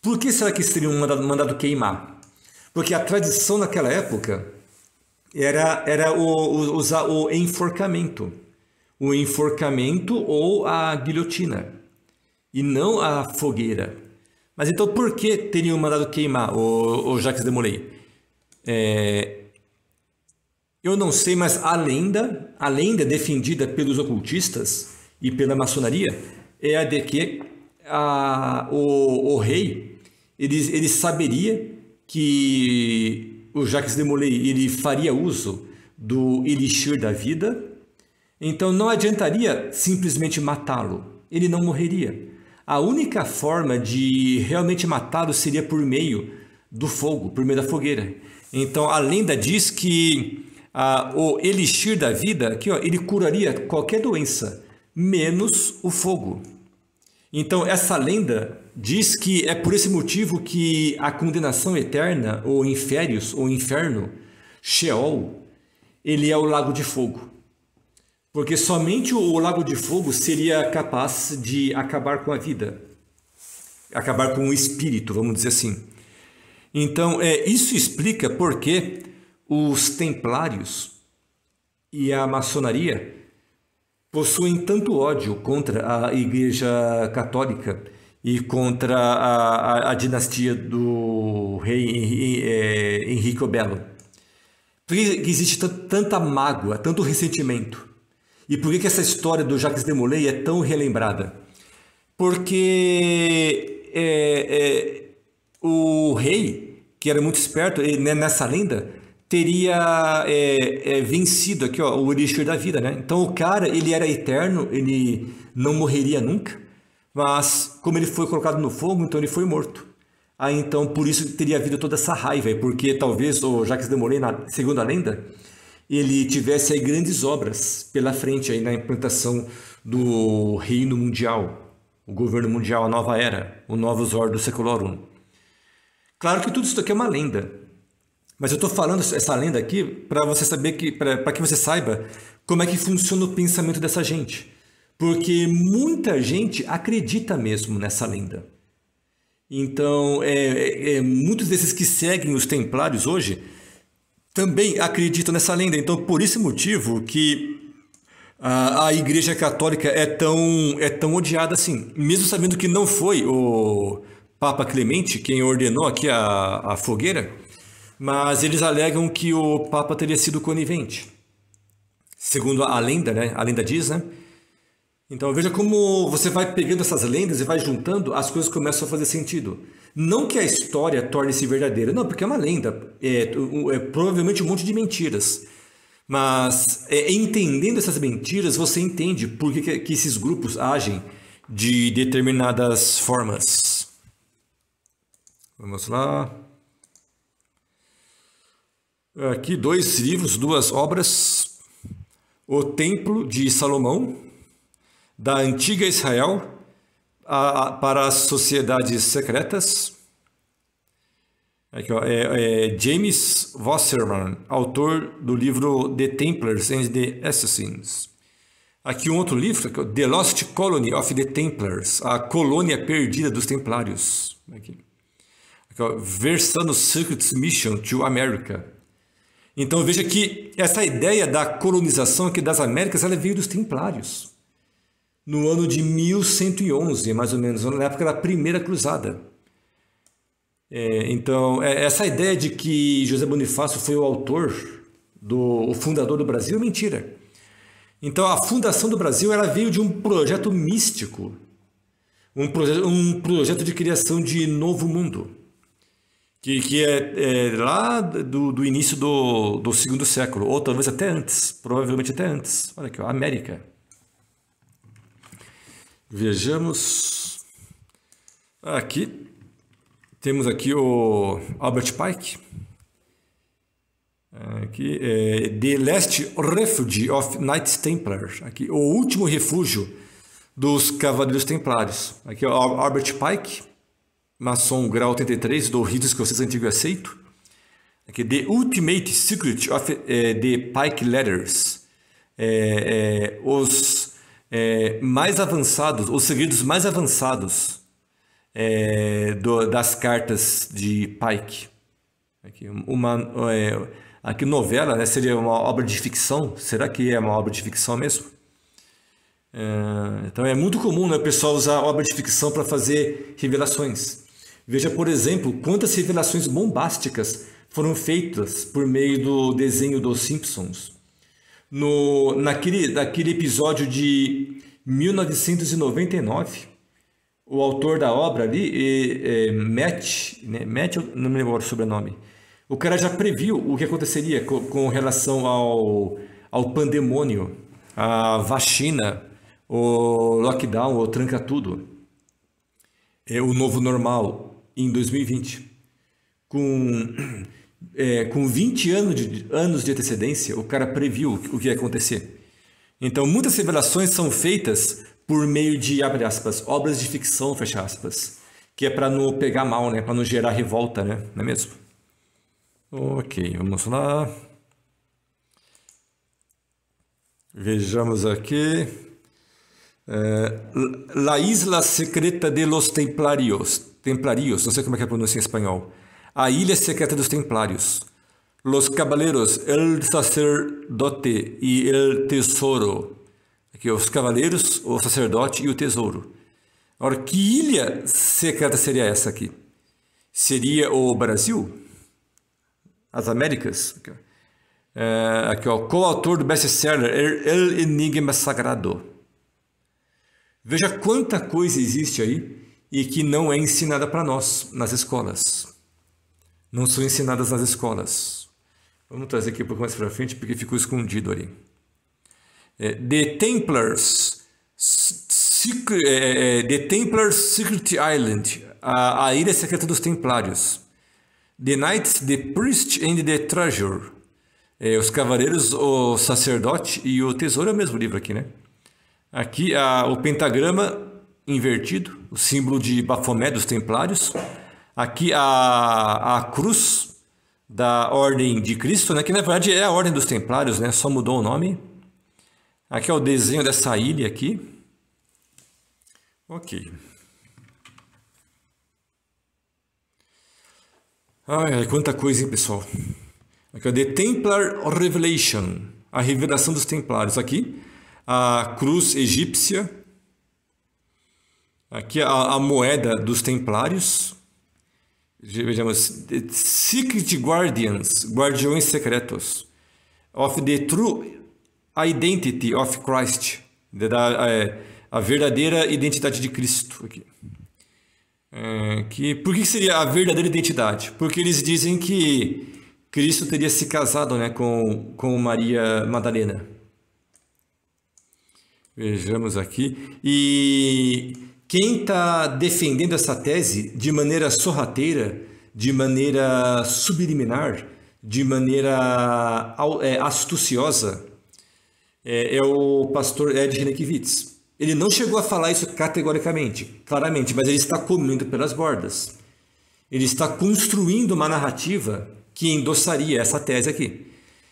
por que será que eles teriam mandado, mandado queimar? Porque a tradição naquela época era, era o, o, o, o enforcamento. O enforcamento ou a guilhotina. E não a fogueira. Mas então por que teriam mandado queimar o, o Jacques Demolay? É, eu não sei, mas a lenda, a lenda defendida pelos ocultistas e pela maçonaria é a de que a, o, o rei ele, ele saberia que o Jacques Demolay ele faria uso do elixir da vida, então não adiantaria simplesmente matá-lo, ele não morreria. A única forma de realmente matá-lo seria por meio do fogo, por meio da fogueira. Então a lenda diz que ah, o elixir da vida, aqui, ó, ele curaria qualquer doença, menos o fogo. Então, essa lenda diz que é por esse motivo que a condenação eterna, ou inférios, ou inferno, Sheol, ele é o lago de fogo. Porque somente o lago de fogo seria capaz de acabar com a vida, acabar com o espírito, vamos dizer assim. Então, é, isso explica por que os templários e a maçonaria possuem tanto ódio contra a Igreja Católica e contra a, a, a dinastia do rei é, Henrique o Belo. Por que existe tanta mágoa, tanto ressentimento? E por que essa história do Jacques Demolay é tão relembrada? Porque é, é, o rei, que era muito esperto, ele, né, nessa lenda, teria é, é, vencido aqui ó, o Elixir da vida, né? Então o cara, ele era eterno, ele não morreria nunca, mas como ele foi colocado no fogo, então ele foi morto. então por isso teria havido toda essa raiva, porque talvez o Jacques de Molay, segundo a lenda, ele tivesse aí, grandes obras pela frente aí na implantação do reino mundial, o governo mundial, a nova era, o novo do ordo secularum. Claro que tudo isso aqui é uma lenda, mas eu estou falando essa lenda aqui para você saber que, para que você saiba como é que funciona o pensamento dessa gente. Porque muita gente acredita mesmo nessa lenda. Então, é, é, é, muitos desses que seguem os templários hoje também acreditam nessa lenda. Então, por esse motivo que a, a Igreja Católica é tão, é tão odiada assim. Mesmo sabendo que não foi o Papa Clemente quem ordenou aqui a, a fogueira, mas eles alegam que o Papa teria sido conivente. Segundo a lenda, né? A lenda diz, né? Então veja como você vai pegando essas lendas e vai juntando, as coisas começam a fazer sentido. Não que a história torne-se verdadeira, não, porque é uma lenda, é, é, provavelmente um monte de mentiras. Mas é, entendendo essas mentiras, você entende por que, que esses grupos agem de determinadas formas. Vamos lá. Aqui dois livros, duas obras. O Templo de Salomão, da Antiga Israel a, a, para as Sociedades Secretas. Aqui, ó, é, é James Wasserman, autor do livro The Templars and the Assassins. Aqui um outro livro, aqui, ó, é The Lost Colony of the Templars, a colônia perdida dos Templários. Aqui. Aqui, ó, Versano Secrets Mission to America, então veja que essa ideia da colonização aqui das Américas ela veio dos templários. No ano de 1111, mais ou menos, na época da Primeira Cruzada. É, então, é, essa ideia de que José Bonifácio foi o autor, do, o fundador do Brasil, é mentira. Então, a fundação do Brasil ela veio de um projeto místico, um, proje um projeto de criação de novo mundo que, que é, é lá do, do início do, do segundo século, ou talvez até antes, provavelmente até antes. Olha aqui, ó, América. Vejamos. Aqui temos aqui o Albert Pike. Aqui é The Last Refuge of Knights Templars. Aqui o último refúgio dos Cavaleiros Templários. Aqui é o Albert Pike maçom grau 33 do que escocês antigo e é aceito. Aqui, The Ultimate Secret of eh, the Pike Letters. É, é, os mais avançados, os segredos mais avançados do, das cartas de Pike. Aqui, uma, aqui novela né, seria uma obra de ficção. Será que é uma obra de ficção mesmo? então é muito comum né, o pessoal usar obra de ficção para fazer revelações. Veja, por exemplo, quantas revelações bombásticas foram feitas por meio do desenho dos Simpsons. No, naquele, naquele episódio de 1999, o autor da obra ali, é Matt, né? Matt, não me lembro o sobrenome, o cara já previu o que aconteceria com, com relação ao, ao pandemônio, a vacina, o lockdown, o tranca tudo, é o novo normal, em 2020. Com, *clears throat* é, com 20 anos de, anos de antecedência, o cara previu o que ia acontecer. Então, muitas revelações são feitas por meio de, abre aspas, obras de ficção, fecha aspas. Que é para não pegar mal, né? Para não gerar revolta, né? Não é mesmo? Ok, vamos lá. Vejamos aqui. É, La Isla Secreta de los Templarios templarios, não sei como é que é a pronúncia em espanhol. A Ilha Secreta dos Templários. Los Cavaleiros, El Sacerdote e El Tesouro. Aqui, os Cavaleiros, o Sacerdote e o Tesouro. Ora, que ilha secreta seria essa aqui? Seria o Brasil? As Américas? Aqui, ó. É, aqui, ó. Coautor do best-seller El Enigma Sagrado. Veja quanta coisa existe aí e que não é ensinada para nós nas escolas. Não são ensinadas nas escolas. Vamos trazer aqui um pouco mais para frente porque ficou escondido ali. É, the Templars, é, é, é, The Templars Secret Island, a, a, ilha secreta dos Templários. The Knights, The Priest and the Treasure. É, os Cavaleiros, o Sacerdote e o Tesouro é o mesmo livro aqui, né? Aqui a, o pentagrama invertido o símbolo de Bafomé dos Templários. Aqui a, a cruz da Ordem de Cristo, né, que na verdade é a Ordem dos Templários, né, só mudou o nome. Aqui é o desenho dessa ilha aqui. Ok. Ai, quanta coisa, hein, pessoal. Aqui, é o The Templar Revelation, a revelação dos Templários. Aqui, a cruz egípcia, Aqui a, a moeda dos Templários. Vejamos. Secret Guardians, Guardiões Secretos. Of the True Identity of Christ. Da, a, é, a verdadeira identidade de Cristo. Aqui. É, que, por que seria a verdadeira identidade? Porque eles dizem que Cristo teria se casado né, com, com Maria Madalena. Vejamos aqui. E quem está defendendo essa tese de maneira sorrateira, de maneira subliminar, de maneira é, astuciosa, é, é, o pastor Ed Renekiewicz. Ele não chegou a falar isso categoricamente, claramente, mas ele está comendo pelas bordas. Ele está construindo uma narrativa que endossaria essa tese aqui.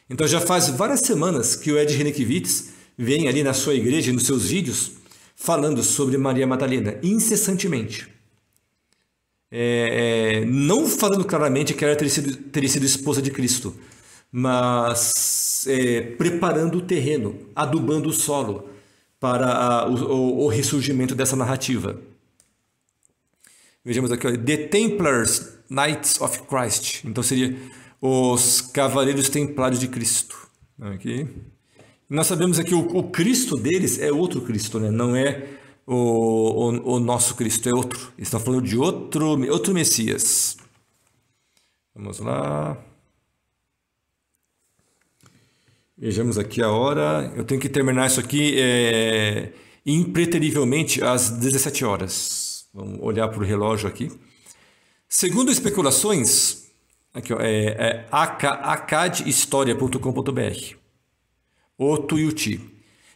Então já faz várias semanas que o Ed Renekiewicz vem ali na sua igreja, nos seus vídeos, falando sobre Maria Madalena incessantemente. É, é, não falando claramente que ela teria sido, sido esposa de Cristo, mas é, preparando o terreno, adubando o solo para a, o, o, ressurgimento dessa narrativa. Vejamos aqui, ó, The Templars Knights of Christ. Então seria os Cavaleiros Templários de Cristo. Aqui. Nós sabemos aqui o, o Cristo deles é outro Cristo, né? Não é o, o, o nosso Cristo, é outro. Eles estão falando de outro, outro Messias. Vamos lá. Vejamos aqui a hora. Eu tenho que terminar isso aqui é, impreterivelmente às 17 horas. Vamos olhar para o relógio aqui. Segundo especulações, aqui, ó, é, é acadhistoria.com.br o Tuiuti.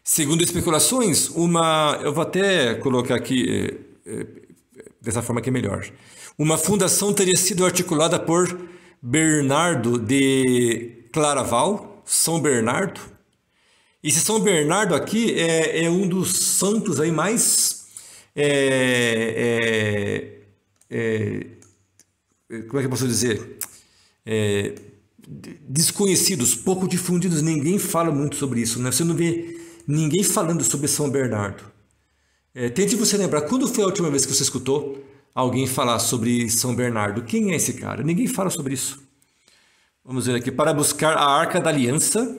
Segundo especulações, uma. Eu vou até colocar aqui é, é, dessa forma que é melhor. Uma fundação teria sido articulada por Bernardo de Claraval, São Bernardo. E Esse São Bernardo aqui é, é um dos santos aí mais. É, é, é como é que eu posso dizer? desconhecidos, pouco difundidos, ninguém fala muito sobre isso, né? Você não vê ninguém falando sobre São Bernardo. É, tente você lembrar quando foi a última vez que você escutou alguém falar sobre São Bernardo. Quem é esse cara? Ninguém fala sobre isso. Vamos ver aqui. Para buscar a Arca da Aliança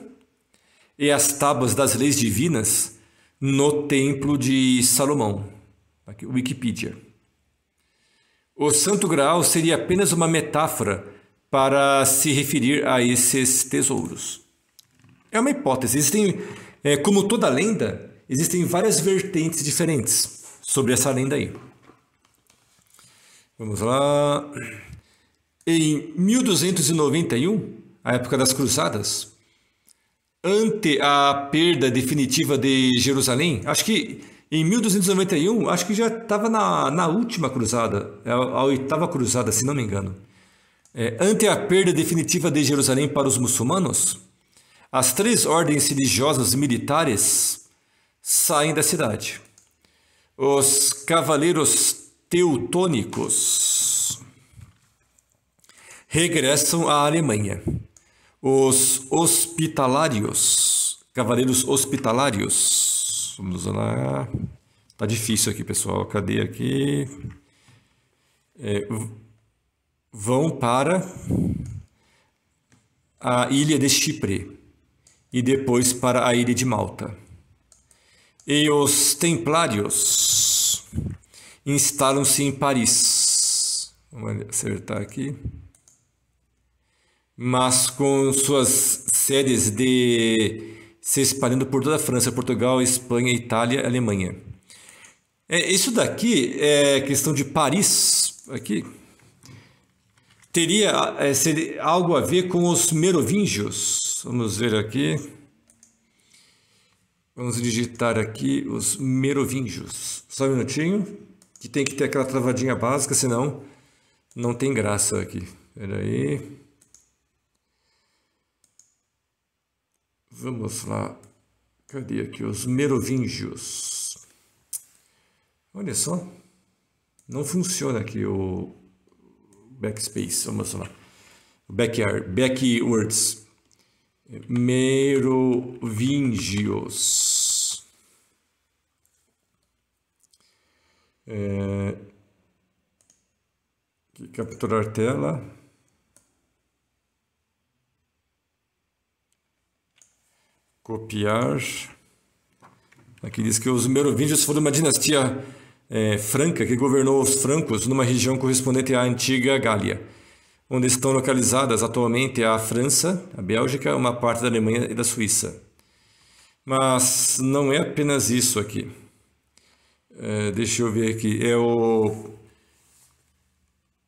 e as tábuas das leis divinas no Templo de Salomão. Aqui, Wikipedia. O Santo Graal seria apenas uma metáfora para se referir a esses tesouros. É uma hipótese. Existem, é, como toda lenda, existem várias vertentes diferentes sobre essa lenda aí. Vamos lá. Em 1291, a época das Cruzadas, ante a perda definitiva de Jerusalém, acho que em 1291, acho que já estava na, na última cruzada, é a, a oitava cruzada, se não me engano é, ante a perda definitiva de Jerusalém para os muçulmanos, as três ordens religiosas militares saem da cidade. Os cavaleiros teutônicos regressam à Alemanha. Os hospitalários, cavaleiros hospitalários, vamos lá. Tá difícil aqui, pessoal. Cadê aqui? É, vão para a ilha de Chipre e depois para a ilha de Malta. E os templários instalam-se em Paris. Vamos acertar aqui. Mas com suas sedes de se espalhando por toda a França, Portugal, Espanha, Itália, Alemanha. É, isso daqui é questão de Paris aqui teria é, seria algo a ver com os merovingios. Vamos ver aqui. Vamos digitar aqui os merovingios. Só um minutinho, que tem que ter aquela travadinha básica, senão não tem graça aqui. Peraí. Vamos lá. Cadê aqui os merovingios? Olha só. Não funciona aqui o backspace, vamos lá. Backyard, backwards. Merovingios. É, capturar tela. Copiar. Aqui diz que os merovingios foram uma dinastia é, franca que governou os francos numa região correspondente à antiga Gália, onde estão localizadas atualmente a França, a Bélgica, uma parte da Alemanha e da Suíça. Mas não é apenas isso aqui. É, deixa eu ver aqui. É o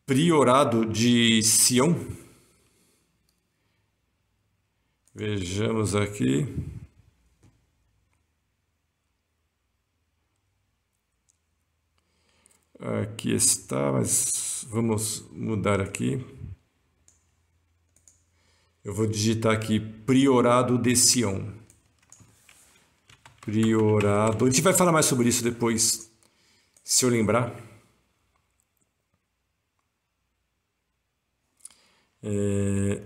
Priorado de Sion. Vejamos aqui. Aqui está, mas vamos mudar aqui. Eu vou digitar aqui Priorado de Sion. Priorado. A gente vai falar mais sobre isso depois, se eu lembrar. É...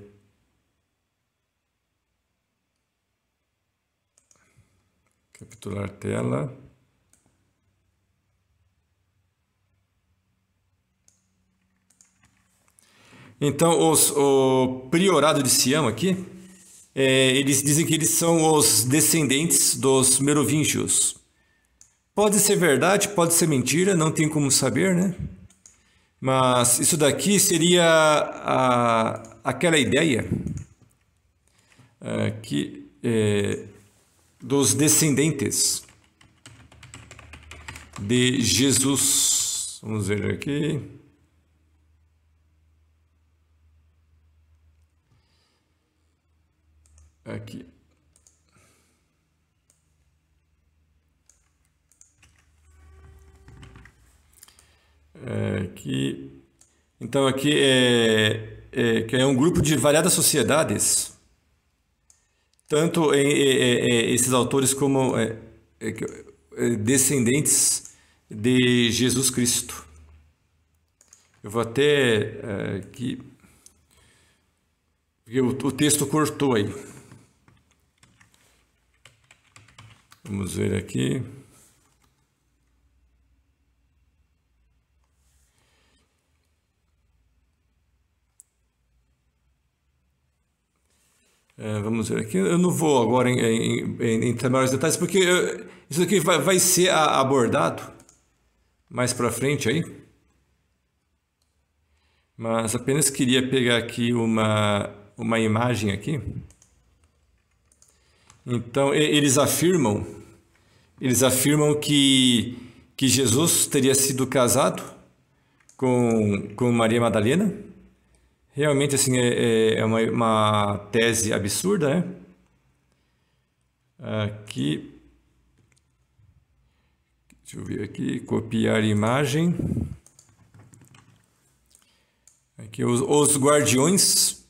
Capturar tela. Então, os, o priorado de Sião aqui, é, eles dizem que eles são os descendentes dos merovingios. Pode ser verdade, pode ser mentira, não tem como saber, né? Mas isso daqui seria a, aquela ideia é, que é, dos descendentes de Jesus. Vamos ver aqui. aqui. É, aqui, então aqui é, é, que é um grupo de variadas sociedades, tanto em, é, é, esses autores como é, descendentes de Jesus Cristo. Eu vou até aqui, porque o, o texto cortou aí. Vamos ver aqui. É, vamos ver aqui. Eu não vou agora em, em, em, em maiores detalhes, porque eu, isso aqui vai, vai ser abordado mais para frente aí. Mas apenas queria pegar aqui uma, uma imagem aqui. Então, eles afirmam, eles afirmam que, que Jesus teria sido casado com, com Maria Madalena. Realmente, assim, é, é, é uma, uma tese absurda, né? Aqui, ah, deixa eu ver aqui, copiar imagem. Aqui, os, os guardiões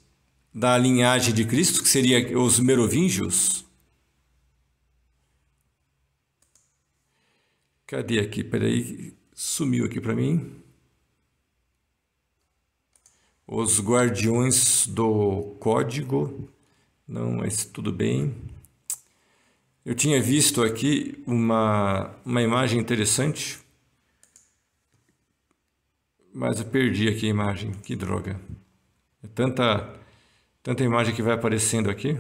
da linhagem de Cristo, que seria os merovingios, Cadê aqui? Peraí, sumiu aqui para mim. Os guardiões do código. Não, mas tudo bem. Eu tinha visto aqui uma, uma imagem interessante, mas eu perdi aqui a imagem. Que droga. É tanta, tanta imagem que vai aparecendo aqui.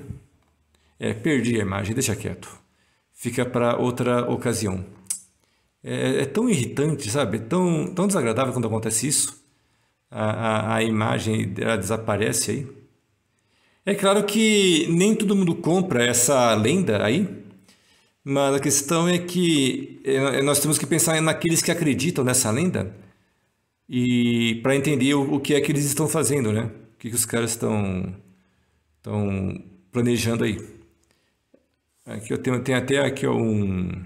É, perdi a imagem, deixa quieto. Fica para outra ocasião. É, é, é, tão irritante, sabe? É tão, tão desagradável quando acontece isso. A, a, a imagem desaparece aí. É claro que nem todo mundo compra essa lenda aí, mas a questão é que é, é, nós temos que pensar naqueles que acreditam nessa lenda e para entender o, o, que é que eles estão fazendo, né? O que, que os caras estão estão planejando aí. Aqui eu tenho, tenho até aqui um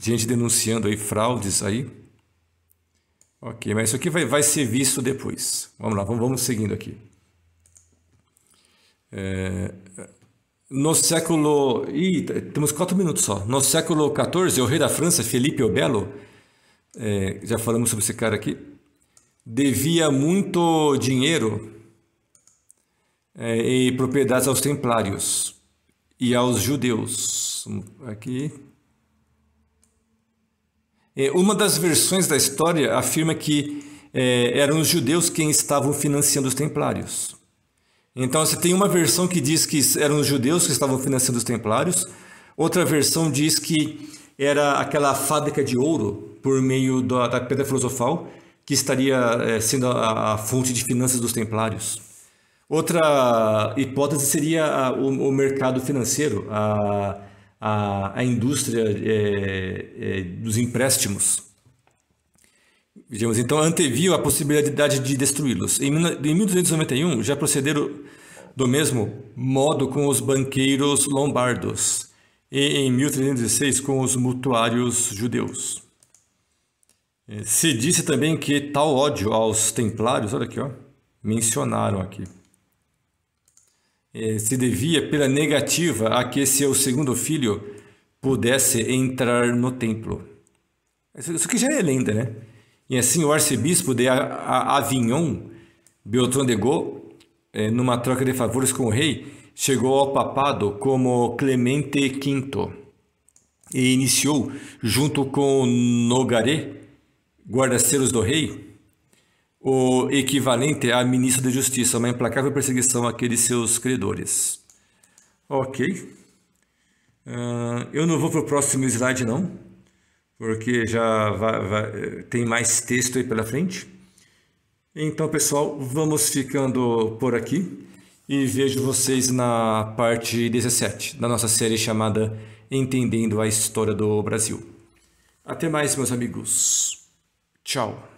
Gente denunciando aí fraudes aí. Ok, mas isso aqui vai, vai ser visto depois. Vamos lá, vamos, vamos seguindo aqui. É, no século. Ih, temos quatro minutos só. No século XIV, o rei da França, Felipe o Belo, é, já falamos sobre esse cara aqui, devia muito dinheiro é, e propriedades aos templários e aos judeus. Aqui. É, uma das versões da história afirma que é, eram os judeus quem estavam financiando os templários. Então você tem uma versão que diz que eram os judeus que estavam financiando os templários, outra versão diz que era aquela fábrica de ouro por meio da, da pedra filosofal que estaria é, sendo a, a, fonte de finanças dos templários. Outra hipótese seria a, o, o mercado financeiro, a, a, a indústria é, é, dos empréstimos. Digamos, então, anteviam a possibilidade de destruí-los. Em, em 1291, já procederam do mesmo modo com os banqueiros lombardos e em 1316 com os mutuários judeus. É, se disse também que tal ódio aos templários, olha aqui, ó, mencionaram aqui, eh, se devia pela negativa a que seu segundo filho pudesse entrar no templo. Isso que já é lenda, né? E assim o arcebispo de Avignon, Beltrão de Gaulle, eh, numa troca de favores com o rei, chegou ao papado como Clemente V e iniciou, junto com Nogaré, guardaceiros do rei, o equivalente à ministra da Justiça, uma implacável perseguição àqueles seus credores. Ok. Uh, eu não vou para o próximo slide, não, porque já vai, vai, tem mais texto aí pela frente. Então, pessoal, vamos ficando por aqui e vejo vocês na parte 17 da nossa série chamada Entendendo a História do Brasil. Até mais, meus amigos. Tchau.